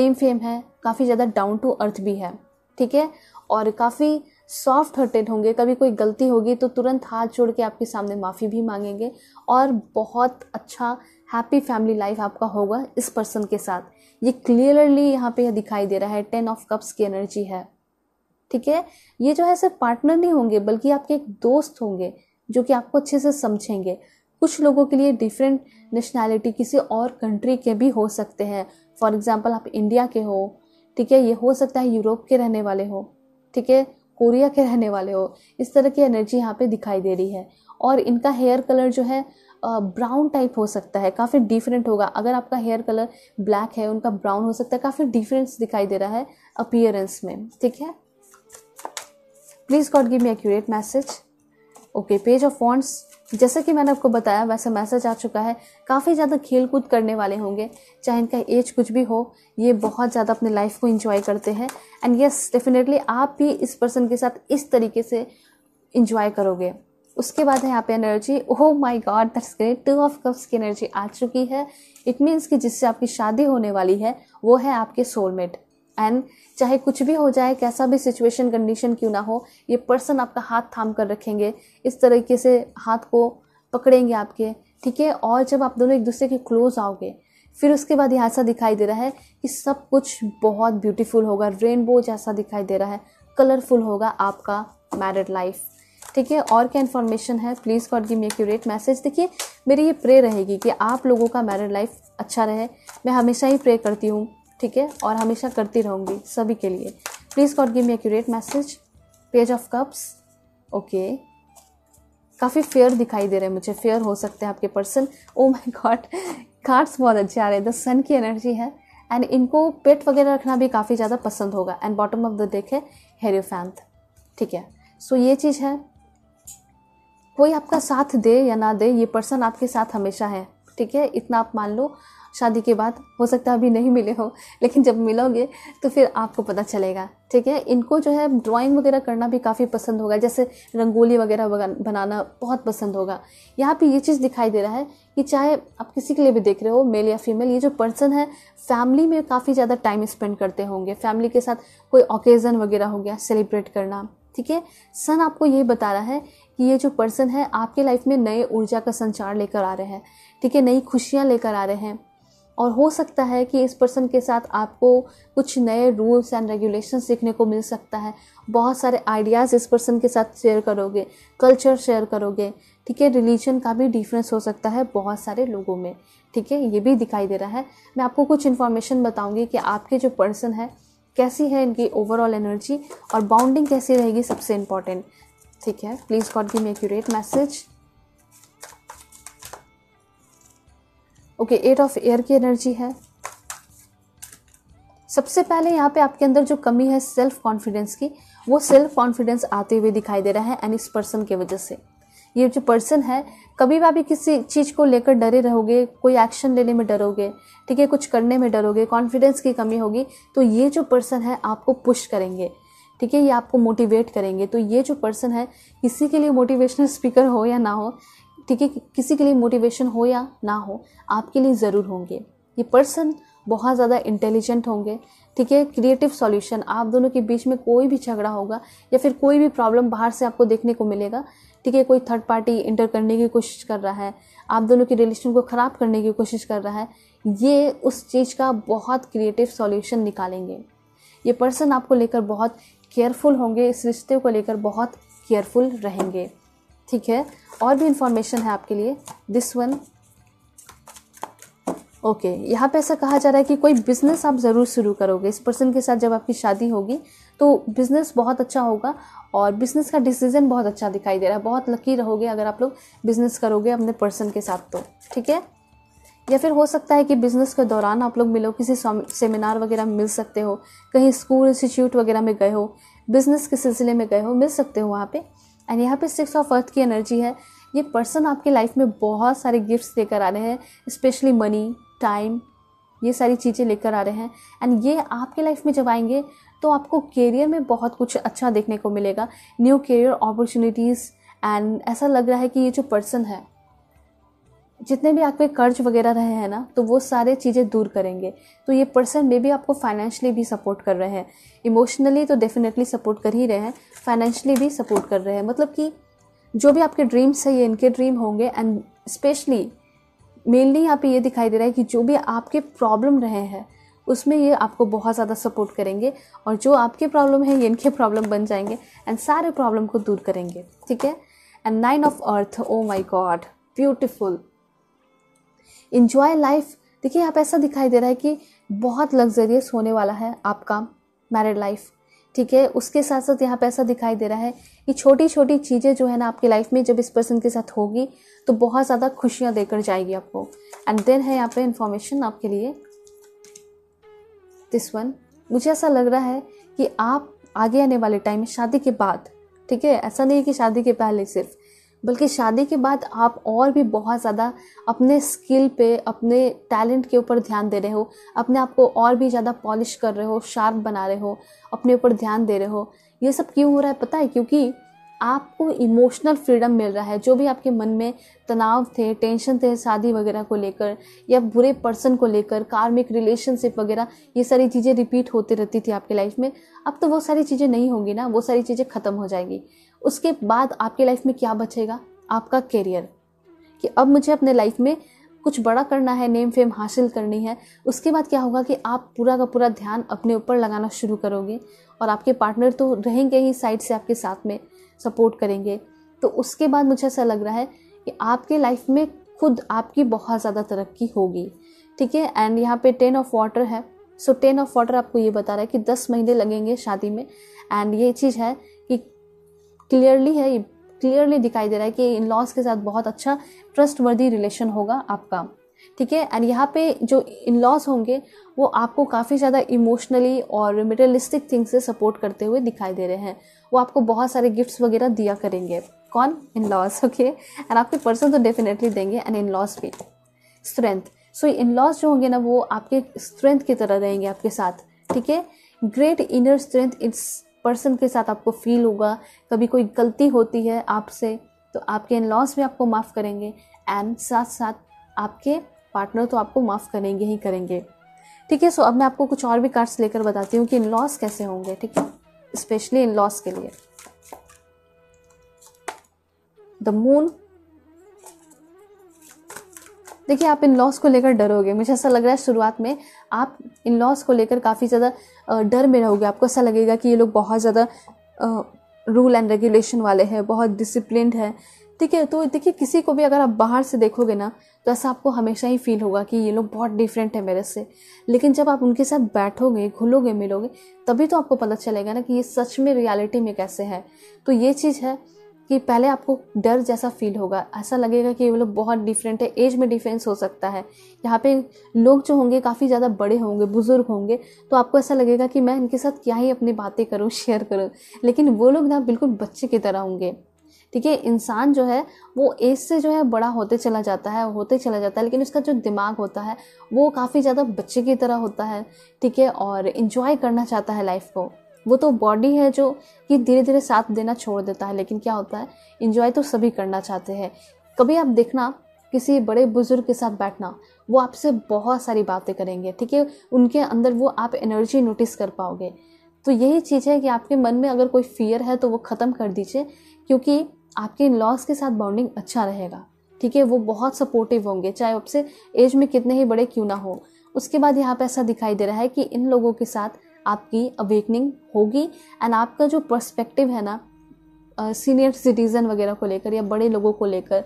नेम फेम है काफ़ी ज़्यादा डाउन टू अर्थ भी है ठीक है और काफ़ी सॉफ्ट हर्टेड होंगे कभी कोई गलती होगी तो तुरंत हाथ जोड़ के आपके सामने माफ़ी भी मांगेंगे और बहुत अच्छा हैप्पी फैमिली लाइफ आपका होगा इस पर्सन के साथ ये क्लियरली यहाँ पे दिखाई दे रहा है टेन ऑफ कप्स की एनर्जी है ठीक है ये जो है सिर्फ पार्टनर नहीं होंगे बल्कि आपके एक दोस्त होंगे जो कि आपको अच्छे से समझेंगे कुछ लोगों के लिए डिफरेंट नेशनैलिटी किसी और कंट्री के भी हो सकते हैं फॉर एग्ज़ाम्पल आप इंडिया के हो ठीक है ये हो सकता है यूरोप के रहने वाले हो ठीक है कोरिया के रहने वाले हो इस तरह की एनर्जी यहाँ पे दिखाई दे रही है और इनका हेयर कलर जो है ब्राउन टाइप हो सकता है काफ़ी डिफरेंट होगा अगर आपका हेयर कलर ब्लैक है उनका ब्राउन हो सकता है काफ़ी डिफरेंस दिखाई दे रहा है अपियरेंस में ठीक है please god give me accurate message okay page of wands जैसा कि मैंने आपको बताया वैसे मैसेज आ चुका है काफ़ी ज़्यादा खेल कूद करने वाले होंगे चाहे इनका एज कुछ भी हो ये बहुत ज़्यादा अपने लाइफ को इंजॉय करते हैं एंड यस डेफिनेटली आप भी इस पर्सन के साथ इस तरीके से इंजॉय करोगे उसके बाद है यहाँ पे energy oh my god that's great two of cups की एनर्जी आ चुकी है इट मीन्स कि जिससे आपकी शादी होने वाली है वो है आपके सोलमेट एंड चाहे कुछ भी हो जाए कैसा भी सिचुएशन कंडीशन क्यों ना हो ये पर्सन आपका हाथ थाम कर रखेंगे इस तरीके से हाथ को पकड़ेंगे आपके ठीक है और जब आप दोनों एक दूसरे के क्लोज आओगे फिर उसके बाद यहाँ ऐसा दिखाई दे रहा है कि सब कुछ बहुत ब्यूटीफुल होगा रेनबो जैसा दिखाई दे रहा है कलरफुल होगा आपका मैरिड लाइफ ठीक है और क्या इन्फॉर्मेशन है please god give me accurate message देखिए मेरी ये प्रे रहेगी कि आप लोगों का मैरिड लाइफ अच्छा रहे मैं हमेशा ही प्रे करती हूँ ठीक है और हमेशा करती रहूँगी सभी के लिए please god give me accurate message page of cups okay काफ़ी फेयर दिखाई दे रहे हैं मुझे फेयर हो सकते हैं आपके person oh my god cards बहुत अच्छे आ रहे हैं द सन की एनर्जी है एंड इनको पेट वगैरह रखना भी काफ़ी ज़्यादा पसंद होगा and bottom of the deck है हेरियोफैंथ ठीक है सो so, ये चीज़ है कोई आपका साथ दे या ना दे ये पर्सन आपके साथ हमेशा है ठीक है इतना आप मान लो शादी के बाद हो सकता है अभी नहीं मिले हो लेकिन जब मिलोगे तो फिर आपको पता चलेगा ठीक है इनको जो है ड्राइंग वगैरह करना भी काफ़ी पसंद होगा जैसे रंगोली वगैरह बनाना बहुत पसंद होगा यहाँ पे ये चीज़ दिखाई दे रहा है कि चाहे आप किसी के लिए भी देख रहे हो मेल या फीमेल ये जो पर्सन है फैमिली में काफ़ी ज़्यादा टाइम स्पेंड करते होंगे फैमिली के साथ कोई ओकेज़न वगैरह हो गया सेलिब्रेट करना ठीक है सन आपको ये बता रहा है कि ये जो पर्सन है आपके लाइफ में नए ऊर्जा का संचार लेकर आ रहे हैं ठीक है नई खुशियाँ लेकर आ रहे हैं और हो सकता है कि इस पर्सन के साथ आपको कुछ नए रूल्स एंड रेगुलेशन सीखने को मिल सकता है बहुत सारे आइडियाज़ इस पर्सन के साथ शेयर करोगे कल्चर शेयर करोगे ठीक है रिलीजन का भी डिफरेंस हो सकता है बहुत सारे लोगों में ठीक है ये भी दिखाई दे रहा है मैं आपको कुछ इन्फॉर्मेशन बताऊँगी कि आपके जो पर्सन है कैसी है इनकी ओवरऑल एनर्जी और बाउंडिंग कैसी रहेगी सबसे इम्पॉर्टेंट ठीक है please god give me accurate message okay eight of air की एनर्जी है सबसे पहले यहाँ पे आपके अंदर जो कमी है सेल्फ कॉन्फिडेंस की वो सेल्फ कॉन्फिडेंस आते हुए दिखाई दे रहा है एंड इस पर्सन की वजह से ये जो पर्सन है कभी भी किसी चीज़ को लेकर डरे रहोगे कोई एक्शन लेने में डरोगे ठीक है कुछ करने में डरोगे कॉन्फिडेंस की कमी होगी तो ये जो पर्सन है आपको पुश करेंगे ठीक है ये आपको मोटिवेट करेंगे तो ये जो पर्सन है किसी के लिए मोटिवेशनल स्पीकर हो या ना हो ठीक है किसी के लिए मोटिवेशन हो या ना हो आपके लिए ज़रूर होंगे ये पर्सन बहुत ज़्यादा इंटेलिजेंट होंगे ठीक है क्रिएटिव सॉल्यूशन आप दोनों के बीच में कोई भी झगड़ा होगा या फिर कोई भी प्रॉब्लम बाहर से आपको देखने को मिलेगा ठीक है कोई थर्ड पार्टी इंटर करने की कोशिश कर रहा है आप दोनों के रिलेशन को ख़राब करने की कोशिश कर रहा है ये उस चीज़ का बहुत क्रिएटिव सॉल्यूशन निकालेंगे ये पर्सन आपको लेकर बहुत केयरफुल होंगे इस रिश्ते को लेकर बहुत केयरफुल रहेंगे ठीक है और भी इंफॉर्मेशन है आपके लिए दिस वन ओके यहाँ पे ऐसा कहा जा रहा है कि कोई बिज़नेस आप ज़रूर शुरू करोगे इस पर्सन के साथ जब आपकी शादी होगी तो बिज़नेस बहुत अच्छा होगा और बिज़नेस का डिसीजन बहुत अच्छा दिखाई दे रहा है बहुत लकी रहोगे अगर आप लोग बिज़नेस करोगे अपने पर्सन के साथ तो ठीक है या फिर हो सकता है कि बिज़नेस के दौरान आप लोग मिलो किसी सेमिनार वगैरह मिल सकते हो कहीं स्कूल इंस्टीट्यूट वगैरह में गए हो बिज़नेस के सिलसिले में गए हो मिल सकते हो वहाँ पर एंड यहाँ पे सिक्स ऑफ अर्थ की एनर्जी है ये पर्सन आपके लाइफ में बहुत सारे गिफ्ट्स लेकर आ रहे हैं स्पेशली मनी टाइम ये सारी चीज़ें लेकर आ रहे हैं एंड ये आपके लाइफ में जब आएंगे तो आपको करियर में बहुत कुछ अच्छा देखने को मिलेगा न्यू करियर अपॉर्चुनिटीज़ एंड ऐसा लग रहा है कि ये जो पर्सन है जितने भी आपके कर्ज वगैरह रहे हैं ना तो वो सारे चीज़ें दूर करेंगे तो ये पर्सन मे भी आपको फाइनेंशली भी सपोर्ट कर रहे हैं इमोशनली तो डेफिनेटली सपोर्ट कर ही रहे हैं फाइनेंशली भी सपोर्ट कर रहे हैं मतलब कि जो भी आपके ड्रीम्स है ये इनके ड्रीम होंगे एंड स्पेशली मेनली यहाँ पे ये दिखाई दे रहा है कि जो भी आपके प्रॉब्लम रहे हैं उसमें ये आपको बहुत ज़्यादा सपोर्ट करेंगे और जो आपके प्रॉब्लम है ये इनके प्रॉब्लम बन जाएंगे एंड सारे प्रॉब्लम को दूर करेंगे ठीक है and nine of earth oh my god beautiful enjoy life देखिए यहाँ ऐसा दिखाई दे रहा है कि बहुत लग्जरियस होने वाला है आपका मैरिड लाइफ ठीक है उसके साथ साथ यहाँ पे ऐसा दिखाई दे रहा है कि छोटी छोटी चीज़ें जो है ना आपकी लाइफ में जब इस पर्सन के साथ होगी तो बहुत ज़्यादा खुशियाँ देकर जाएगी आपको एंड देन है यहाँ पे इंफॉर्मेशन आपके लिए दिस वन मुझे ऐसा लग रहा है कि आप आगे आने वाले टाइम में शादी के बाद ठीक है ऐसा नहीं कि शादी के पहले सिर्फ बल्कि शादी के बाद आप और भी बहुत ज़्यादा अपने स्किल पे अपने टैलेंट के ऊपर ध्यान दे रहे हो अपने आप को और भी ज़्यादा पॉलिश कर रहे हो शार्प बना रहे हो अपने ऊपर ध्यान दे रहे हो ये सब क्यों हो रहा है पता है क्योंकि आपको इमोशनल फ्रीडम मिल रहा है जो भी आपके मन में तनाव थे टेंशन थे शादी वगैरह को लेकर या बुरे पर्सन को लेकर कार्मिक रिलेशनशिप वगैरह ये सारी चीज़ें रिपीट होती रहती थी आपके लाइफ में अब तो वो सारी चीज़ें नहीं होंगी ना वो सारी चीज़ें ख़त्म हो जाएगी उसके बाद आपकी लाइफ में क्या बचेगा आपका करियर कि अब मुझे अपने लाइफ में कुछ बड़ा करना है नेम फेम हासिल करनी है उसके बाद क्या होगा कि आप पूरा का पूरा ध्यान अपने ऊपर लगाना शुरू करोगे और आपके पार्टनर तो रहेंगे ही साइड से आपके साथ में सपोर्ट करेंगे तो उसके बाद मुझे ऐसा लग रहा है कि आपके लाइफ में खुद आपकी बहुत ज़्यादा तरक्की होगी ठीक है एंड यहाँ पे टेन ऑफ वाटर है सो टेन ऑफ वाटर आपको ये बता रहा है कि दस महीने लगेंगे शादी में एंड ये चीज़ है क्लियरली है क्लियरली दिखाई दे रहा है कि इन लॉज के साथ बहुत अच्छा ट्रस्ट वर्दी रिलेशन होगा आपका ठीक है एंड यहाँ पे जो इन लॉज होंगे वो आपको काफ़ी ज़्यादा इमोशनली और मटेरियलिस्टिक थिंग्स से सपोर्ट करते हुए दिखाई दे रहे हैं वो आपको बहुत सारे गिफ्ट्स वगैरह दिया करेंगे कौन इन लॉज ओके एंड आपके पर्सन तो डेफिनेटली देंगे एंड इन लॉज भी स्ट्रेंथ सो इन लॉज जो होंगे ना वो आपके स्ट्रेंथ की तरह रहेंगे आपके साथ ठीक है great inner strength it's person के साथ आपको फील होगा कभी कोई गलती होती है आपसे तो आपके इन लॉस भी आपको माफ़ करेंगे एंड साथ साथ आपके पार्टनर तो आपको माफ़ करेंगे ही करेंगे ठीक है सो अब मैं आपको कुछ और भी कार्ड्स लेकर बताती हूँ कि इन लॉस कैसे होंगे ठीक है स्पेशली इन लॉस के लिए द मून देखिए आप इन लॉस को लेकर डरोगे मुझे ऐसा लग रहा है शुरुआत में आप इन लॉस को लेकर काफ़ी ज़्यादा डर में रहोगे आपको ऐसा लगेगा कि ये लोग बहुत ज़्यादा रूल एंड रेगुलेशन वाले हैं बहुत डिसिप्लिनड है ठीक है तो देखिए किसी को भी अगर आप बाहर से देखोगे ना तो ऐसा आपको हमेशा ही फील होगा कि ये लोग बहुत डिफरेंट है मेरे से लेकिन जब आप उनके साथ बैठोगे घुलोगे मिलोगे तभी तो आपको पता चलेगा ना कि ये सच में रियलिटी में कैसे है तो ये चीज़ है कि पहले आपको डर जैसा फील होगा ऐसा लगेगा कि ये लोग बहुत डिफरेंट है एज में डिफरेंस हो सकता है यहाँ पे लोग जो होंगे काफ़ी ज़्यादा बड़े होंगे बुज़ुर्ग होंगे तो आपको ऐसा लगेगा कि मैं इनके साथ क्या ही अपनी बातें करूँ शेयर करूँ लेकिन वो लोग ना बिल्कुल बच्चे की तरह होंगे ठीक है इंसान जो है वो एज से जो है बड़ा होते चला जाता है होते चला जाता है लेकिन उसका जो दिमाग होता है वो काफ़ी ज़्यादा बच्चे की तरह होता है ठीक है और इन्जॉय करना चाहता है लाइफ को वो तो बॉडी है जो कि धीरे धीरे साथ देना छोड़ देता है लेकिन क्या होता है इन्जॉय तो सभी करना चाहते हैं कभी आप देखना किसी बड़े बुजुर्ग के साथ बैठना वो आपसे बहुत सारी बातें करेंगे ठीक है उनके अंदर वो आप एनर्जी नोटिस कर पाओगे तो यही चीज़ है कि आपके मन में अगर कोई फियर है तो वो ख़त्म कर दीजिए क्योंकि आपके इन लॉस के साथ बॉन्डिंग अच्छा रहेगा ठीक है वो बहुत सपोर्टिव होंगे चाहे आपसे एज में कितने ही बड़े क्यों ना हो उसके बाद यहाँ पे ऐसा दिखाई दे रहा है कि इन लोगों के साथ आपकी अवेकनिंग होगी एंड आपका जो पर्सपेक्टिव है ना सीनियर सिटीज़न वगैरह को लेकर या बड़े लोगों को लेकर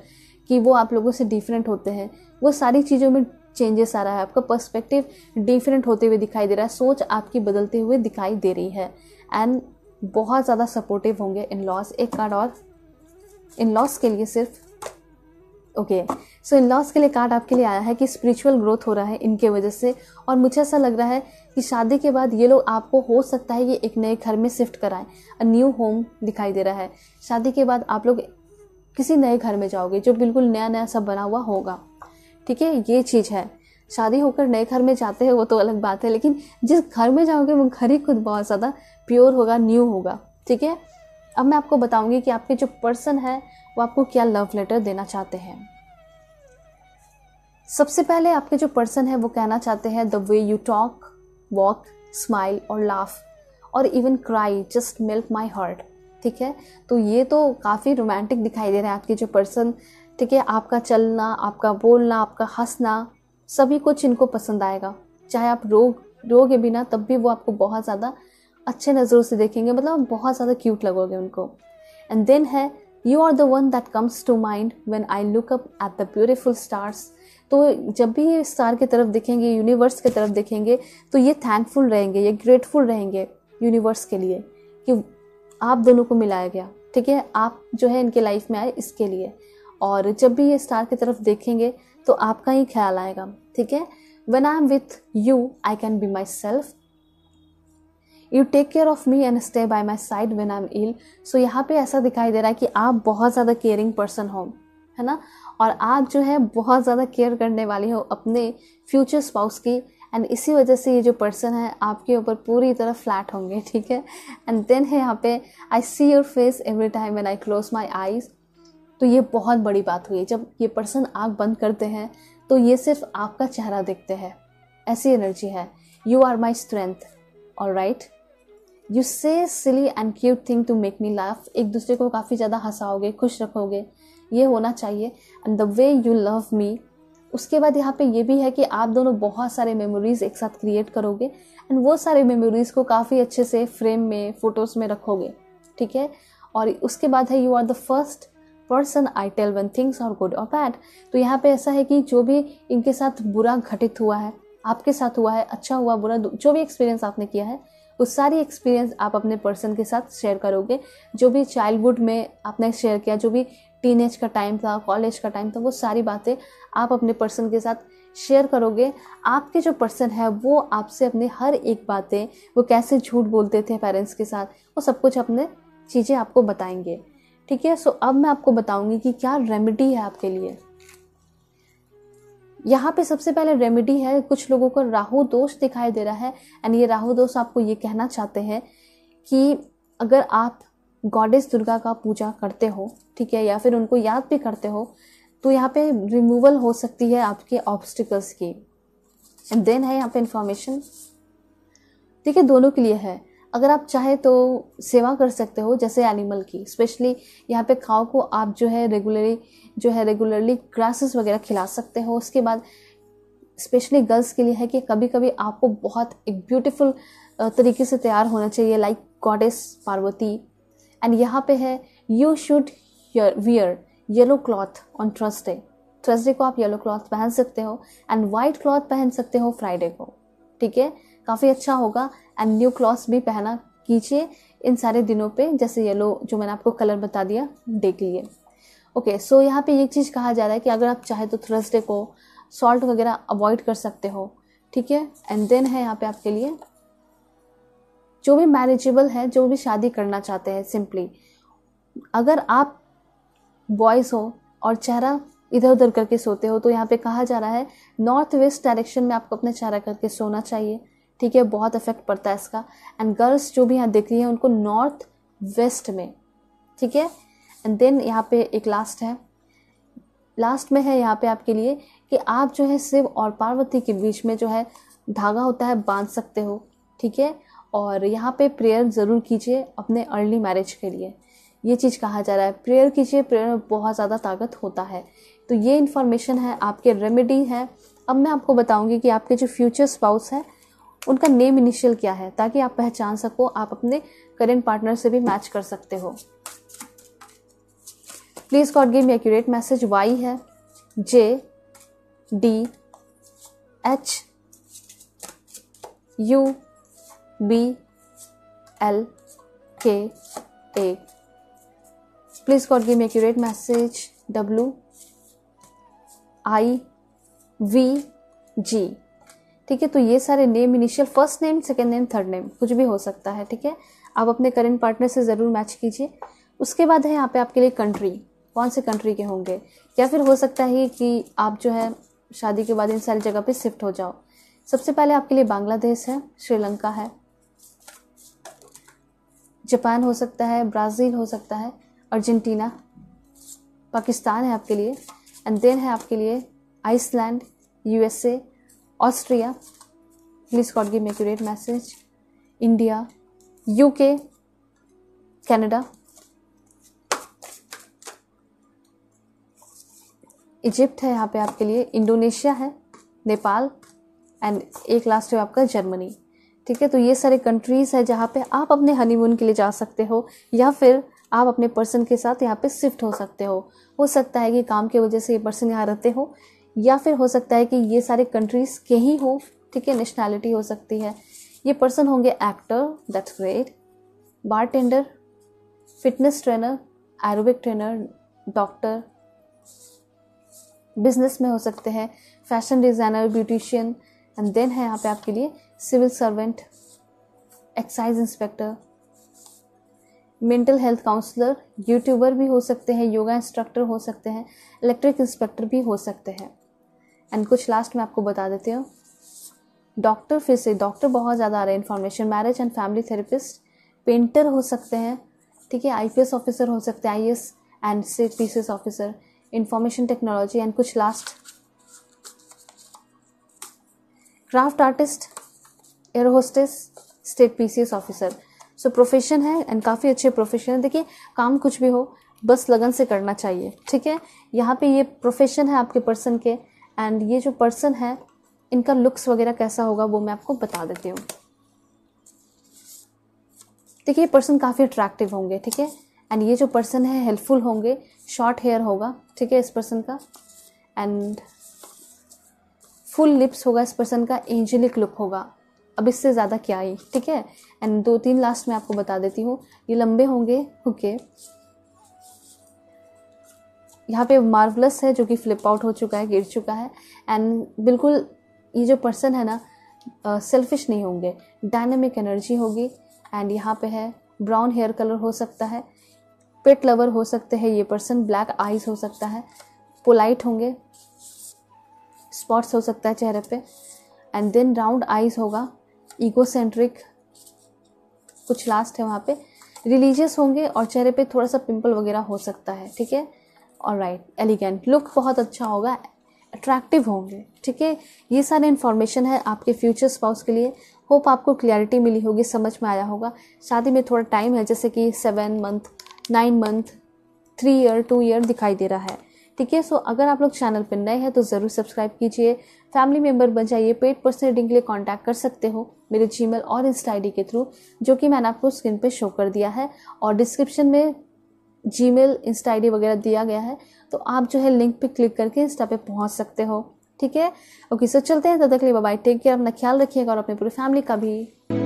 कि वो आप लोगों से डिफरेंट होते हैं वो सारी चीज़ों में चेंजेस आ रहा है आपका पर्सपेक्टिव डिफरेंट होते हुए दिखाई दे रहा है सोच आपकी बदलते हुए दिखाई दे रही है एंड बहुत ज़्यादा सपोर्टिव होंगे इन लॉस एक कार्ड और इन लॉस के लिए सिर्फ ओके सो इन लॉस के लिए कार्ड आपके लिए आया है कि स्पिरिचुअल ग्रोथ हो रहा है इनके वजह से और मुझे ऐसा लग रहा है कि शादी के बाद ये लोग आपको हो सकता है ये एक नए घर में शिफ्ट कराएं अ न्यू होम दिखाई दे रहा है शादी के बाद आप लोग किसी नए घर में जाओगे जो बिल्कुल नया नया सब बना हुआ होगा ठीक है ये चीज़ है शादी होकर नए घर में जाते हैं वो तो अलग बात है लेकिन जिस घर में जाओगे वो घर ही खुद बहुत ज़्यादा प्योर होगा न्यू होगा ठीक है अब मैं आपको बताऊंगी कि आपके जो पर्सन है वो आपको क्या लव लेटर देना चाहते हैं सबसे पहले आपके जो पर्सन है वो कहना चाहते हैं the way you talk walk smile और लाफ और even cry just milk my heart ठीक है तो ये तो काफ़ी रोमांटिक दिखाई दे रहे हैं आपके जो पर्सन ठीक है आपका चलना आपका बोलना आपका हंसना सभी कुछ इनको पसंद आएगा चाहे आप रोग रोगे बिना तब भी वो आपको बहुत ज़्यादा अच्छे नज़रों से देखेंगे मतलब बहुत ज़्यादा क्यूट लगोगे उनको एंड देन है you are the one that comes to mind when I look up at the beautiful stars तो जब भी ये स्टार की तरफ देखेंगे यूनिवर्स की तरफ देखेंगे तो ये थैंकफुल रहेंगे ये ग्रेटफुल रहेंगे यूनिवर्स के लिए कि आप दोनों को मिलाया गया ठीक है आप जो है इनके लाइफ में आए इसके लिए और जब भी ये स्टार की तरफ देखेंगे तो आपका ही ख्याल आएगा ठीक है when I am with you I can be myself you take care of me and stay by my side when I am ill so यहाँ पे ऐसा दिखाई दे रहा है कि आप बहुत ज़्यादा केयरिंग पर्सन हो है ना और आप जो है बहुत ज़्यादा केयर करने वाली हो अपने फ्यूचर स्पाउस की एंड इसी वजह से ये जो पर्सन है आपके ऊपर पूरी तरह फ्लैट होंगे ठीक है एंड देन है यहाँ पे I see your face every time when I close my eyes तो ये बहुत बड़ी बात हुई जब ये पर्सन आँख बंद करते हैं तो ये सिर्फ आपका चेहरा देखते हैं ऐसी एनर्जी है यू आर माई स्ट्रेंथ और right you say silly and cute thing to make me laugh एक दूसरे को काफ़ी ज़्यादा हंसाओगे खुश रखोगे ये होना चाहिए and the way you love me उसके बाद यहाँ पे ये भी है कि आप दोनों बहुत सारे मेमोरीज़ एक साथ क्रिएट करोगे एंड वो सारे मेमोरीज़ को काफ़ी अच्छे से फ्रेम में फ़ोटोज़ में रखोगे ठीक है और उसके बाद है you are the first person I tell one things और गुड और बैड तो यहाँ पे ऐसा है कि जो भी इनके साथ बुरा घटित हुआ है आपके साथ हुआ है अच्छा हुआ बुरा जो भी एक्सपीरियंस आपने किया है उस सारी एक्सपीरियंस आप अपने पर्सन के साथ शेयर करोगे जो भी चाइल्डहुड में आपने शेयर किया जो भी टीन का टाइम था कॉलेज का टाइम था वो सारी बातें आप अपने पर्सन के साथ शेयर करोगे आपके जो पर्सन है वो आपसे अपनी हर एक बातें वो कैसे झूठ बोलते थे पेरेंट्स के साथ वो सब कुछ अपने चीज़ें आपको बताएंगे ठीक है सो अब मैं आपको बताऊंगी कि क्या रेमेडी है आपके लिए यहाँ पे सबसे पहले रेमेडी है कुछ लोगों को राहु दोष दिखाई दे रहा है एंड ये राहु दोष आपको ये कहना चाहते हैं कि अगर आप गॉडेस दुर्गा का पूजा करते हो ठीक है या फिर उनको याद भी करते हो तो यहाँ पे रिमूवल हो सकती है आपके ऑब्स्टिकल्स की एंड देन है यहाँ पे इंफॉर्मेशन ठीक है दोनों के लिए है अगर आप चाहें तो सेवा कर सकते हो जैसे एनिमल की स्पेशली यहाँ पे खाओ को आप जो है रेगुलरली जो है रेगुलरली ग्रासेस वगैरह खिला सकते हो उसके बाद स्पेशली गर्ल्स के लिए है कि कभी कभी आपको बहुत एक ब्यूटीफुल तरीके से तैयार होना चाहिए लाइक गॉडेस पार्वती एंड यहाँ पे है you should wear yellow cloth on Thursday Thursday को आप येलो क्लॉथ पहन सकते हो एंड वाइट क्लॉथ पहन सकते हो फ्राइडे को ठीक है काफ़ी अच्छा होगा एंड न्यू क्लॉथ्स भी पहना कीजिए इन सारे दिनों पे जैसे येलो जो मैंने आपको कलर बता दिया डे के लिए ओके सो यहाँ पे ये चीज़ कहा जा रहा है कि अगर आप चाहे तो थर्सडे को सॉल्ट वगैरह अवॉइड कर सकते हो ठीक है एंड देन है यहाँ पे आपके लिए जो भी मैरिजेबल है जो भी शादी करना चाहते हैं सिंपली अगर आप बॉयज़ हो और चेहरा इधर उधर करके सोते हो तो यहाँ पे कहा जा रहा है नॉर्थ वेस्ट डायरेक्शन में आपको अपना चेहरा करके सोना चाहिए ठीक है बहुत इफेक्ट पड़ता है इसका एंड गर्ल्स जो भी यहाँ दिख रही है उनको नॉर्थ वेस्ट में ठीक है एंड देन यहाँ पे एक लास्ट है लास्ट में है यहाँ पे आपके लिए कि आप जो है शिव और पार्वती के बीच में जो है धागा होता है बांध सकते हो ठीक है और यहाँ पे प्रेयर ज़रूर कीजिए अपने अर्ली मैरिज के लिए ये चीज़ कहा जा रहा है प्रेयर कीजिए प्रेयर में बहुत ज़्यादा ताकत होता है तो ये इन्फॉर्मेशन है आपके रेमेडी है अब मैं आपको बताऊंगी कि आपके जो फ्यूचर स्पाउस हैं उनका नेम इनिशियल क्या है ताकि आप पहचान सको आप अपने करेंट पार्टनर से भी मैच कर सकते हो please God give me accurate message Y है J D H U B L K A please God give me accurate message W I V G ठीक है तो ये सारे name initial first name second name third name कुछ भी हो सकता है ठीक है आप अपने करेंट पार्टनर से ज़रूर मैच कीजिए उसके बाद है यहाँ पे आपके लिए कंट्री कौन से कंट्री के होंगे या फिर हो सकता है कि आप जो है शादी के बाद इन सारी जगह पे शिफ्ट हो जाओ सबसे पहले आपके लिए बांग्लादेश है श्रीलंका है जापान हो सकता है ब्राज़ील हो सकता है अर्जेंटीना पाकिस्तान है आपके लिए एंड देन है आपके लिए Iceland USA Austria please God give me a great message. India, Egypt है यहाँ पे आपके लिए इंडोनेशिया है नेपाल एंड एक लास्ट है आपका जर्मनी ठीक है तो ये सारे कंट्रीज़ है जहाँ पे आप अपने हनीमून के लिए जा सकते हो या फिर आप अपने पर्सन के साथ यहाँ पे शिफ्ट हो सकते हो हो सकता है कि काम की वजह से ये पर्सन यहाँ रहते हो या फिर हो सकता है कि ये सारे कंट्रीज़ के ही हो ठीक है नेशनैलिटी हो सकती है ये पर्सन होंगे actor that's great bartender fitness trainer aerobic trainer doctor business में हो सकते हैं fashion designer beautician and then है यहाँ पे आपके लिए civil servant excise inspector mental health counsellor YouTuber भी हो सकते हैं योगा इंस्ट्रक्टर हो सकते हैं इलेक्ट्रिक इंस्पेक्टर भी हो सकते हैं एंड कुछ लास्ट में आपको बता देती हूँ डॉक्टर फिर से डॉक्टर बहुत ज़्यादा आ रहे हैं information marriage and family therapist painter हो सकते हैं ठीक है आई ऑफिसर हो सकते हैं आई एंड से P officer information technology and कुछ last craft artist air hostess state P officer so profession है एंड काफ़ी अच्छे प्रोफेशन है देखिए काम कुछ भी हो बस लगन से करना चाहिए ठीक है यहाँ पे ये प्रोफेशन है आपके पर्सन के एंड ये जो पर्सन है इनका लुक्स वगैरह कैसा होगा वो मैं आपको बता देती हूँ देखिए ये पर्सन काफ़ी अट्रैक्टिव होंगे ठीक है एंड ये जो पर्सन है हेल्पफुल होंगे शॉर्ट हेयर होगा ठीक है इस पर्सन का एंड फुल लिप्स होगा इस पर्सन का एंजेलिक लुक होगा अब इससे ज़्यादा क्या ही ठीक है एंड दो तीन लास्ट मैं आपको बता देती हूँ ये लंबे होंगे ओके okay. यहाँ पे मार्वलस है जो कि फ्लिप आउट हो चुका है गिर चुका है एंड बिल्कुल ये जो पर्सन है ना सेल्फिश uh, नहीं होंगे डायनेमिक एनर्जी होगी एंड यहाँ पे है ब्राउन हेयर कलर हो सकता है पेट लवर हो सकते हैं ये पर्सन ब्लैक आइज हो सकता है पोलाइट होंगे स्पॉट्स हो सकता है चेहरे पे एंड देन राउंड आइज होगा इकोसेंट्रिक कुछ लास्ट है वहाँ पे रिलीजियस होंगे और चेहरे पे थोड़ा सा पिंपल वगैरह हो सकता है ठीक है और राइट एलिगेंट लुक बहुत अच्छा होगा अट्रैक्टिव होंगे ठीक है ये सारे इन्फॉर्मेशन है आपके फ्यूचर स्पाउस के लिए होप आपको क्लैरिटी मिली होगी समझ में आया होगा शादी में थोड़ा टाइम है जैसे कि seven month nine month three year two year दिखाई दे रहा है ठीक है सो अगर आप लोग चैनल पर नए हैं तो ज़रूर सब्सक्राइब कीजिए फैमिली मेम्बर बन जाइए पेड पर्सनल रीडिंग के लिए कॉन्टैक्ट कर सकते हो मेरे जी और इंस्टा आई के थ्रू जो कि मैंने आपको स्क्रीन पर शो कर दिया है और डिस्क्रिप्शन में जी मेल इंस्टा आई वगैरह दिया गया है तो आप जो है लिंक पे क्लिक करके इंस्टा पे पहुंच सकते हो ठीक है ओके सो चलते हैं तब तक लिए बाय टेक केयर अपना ख्याल रखिएगा और अपनी पूरी फैमिली का भी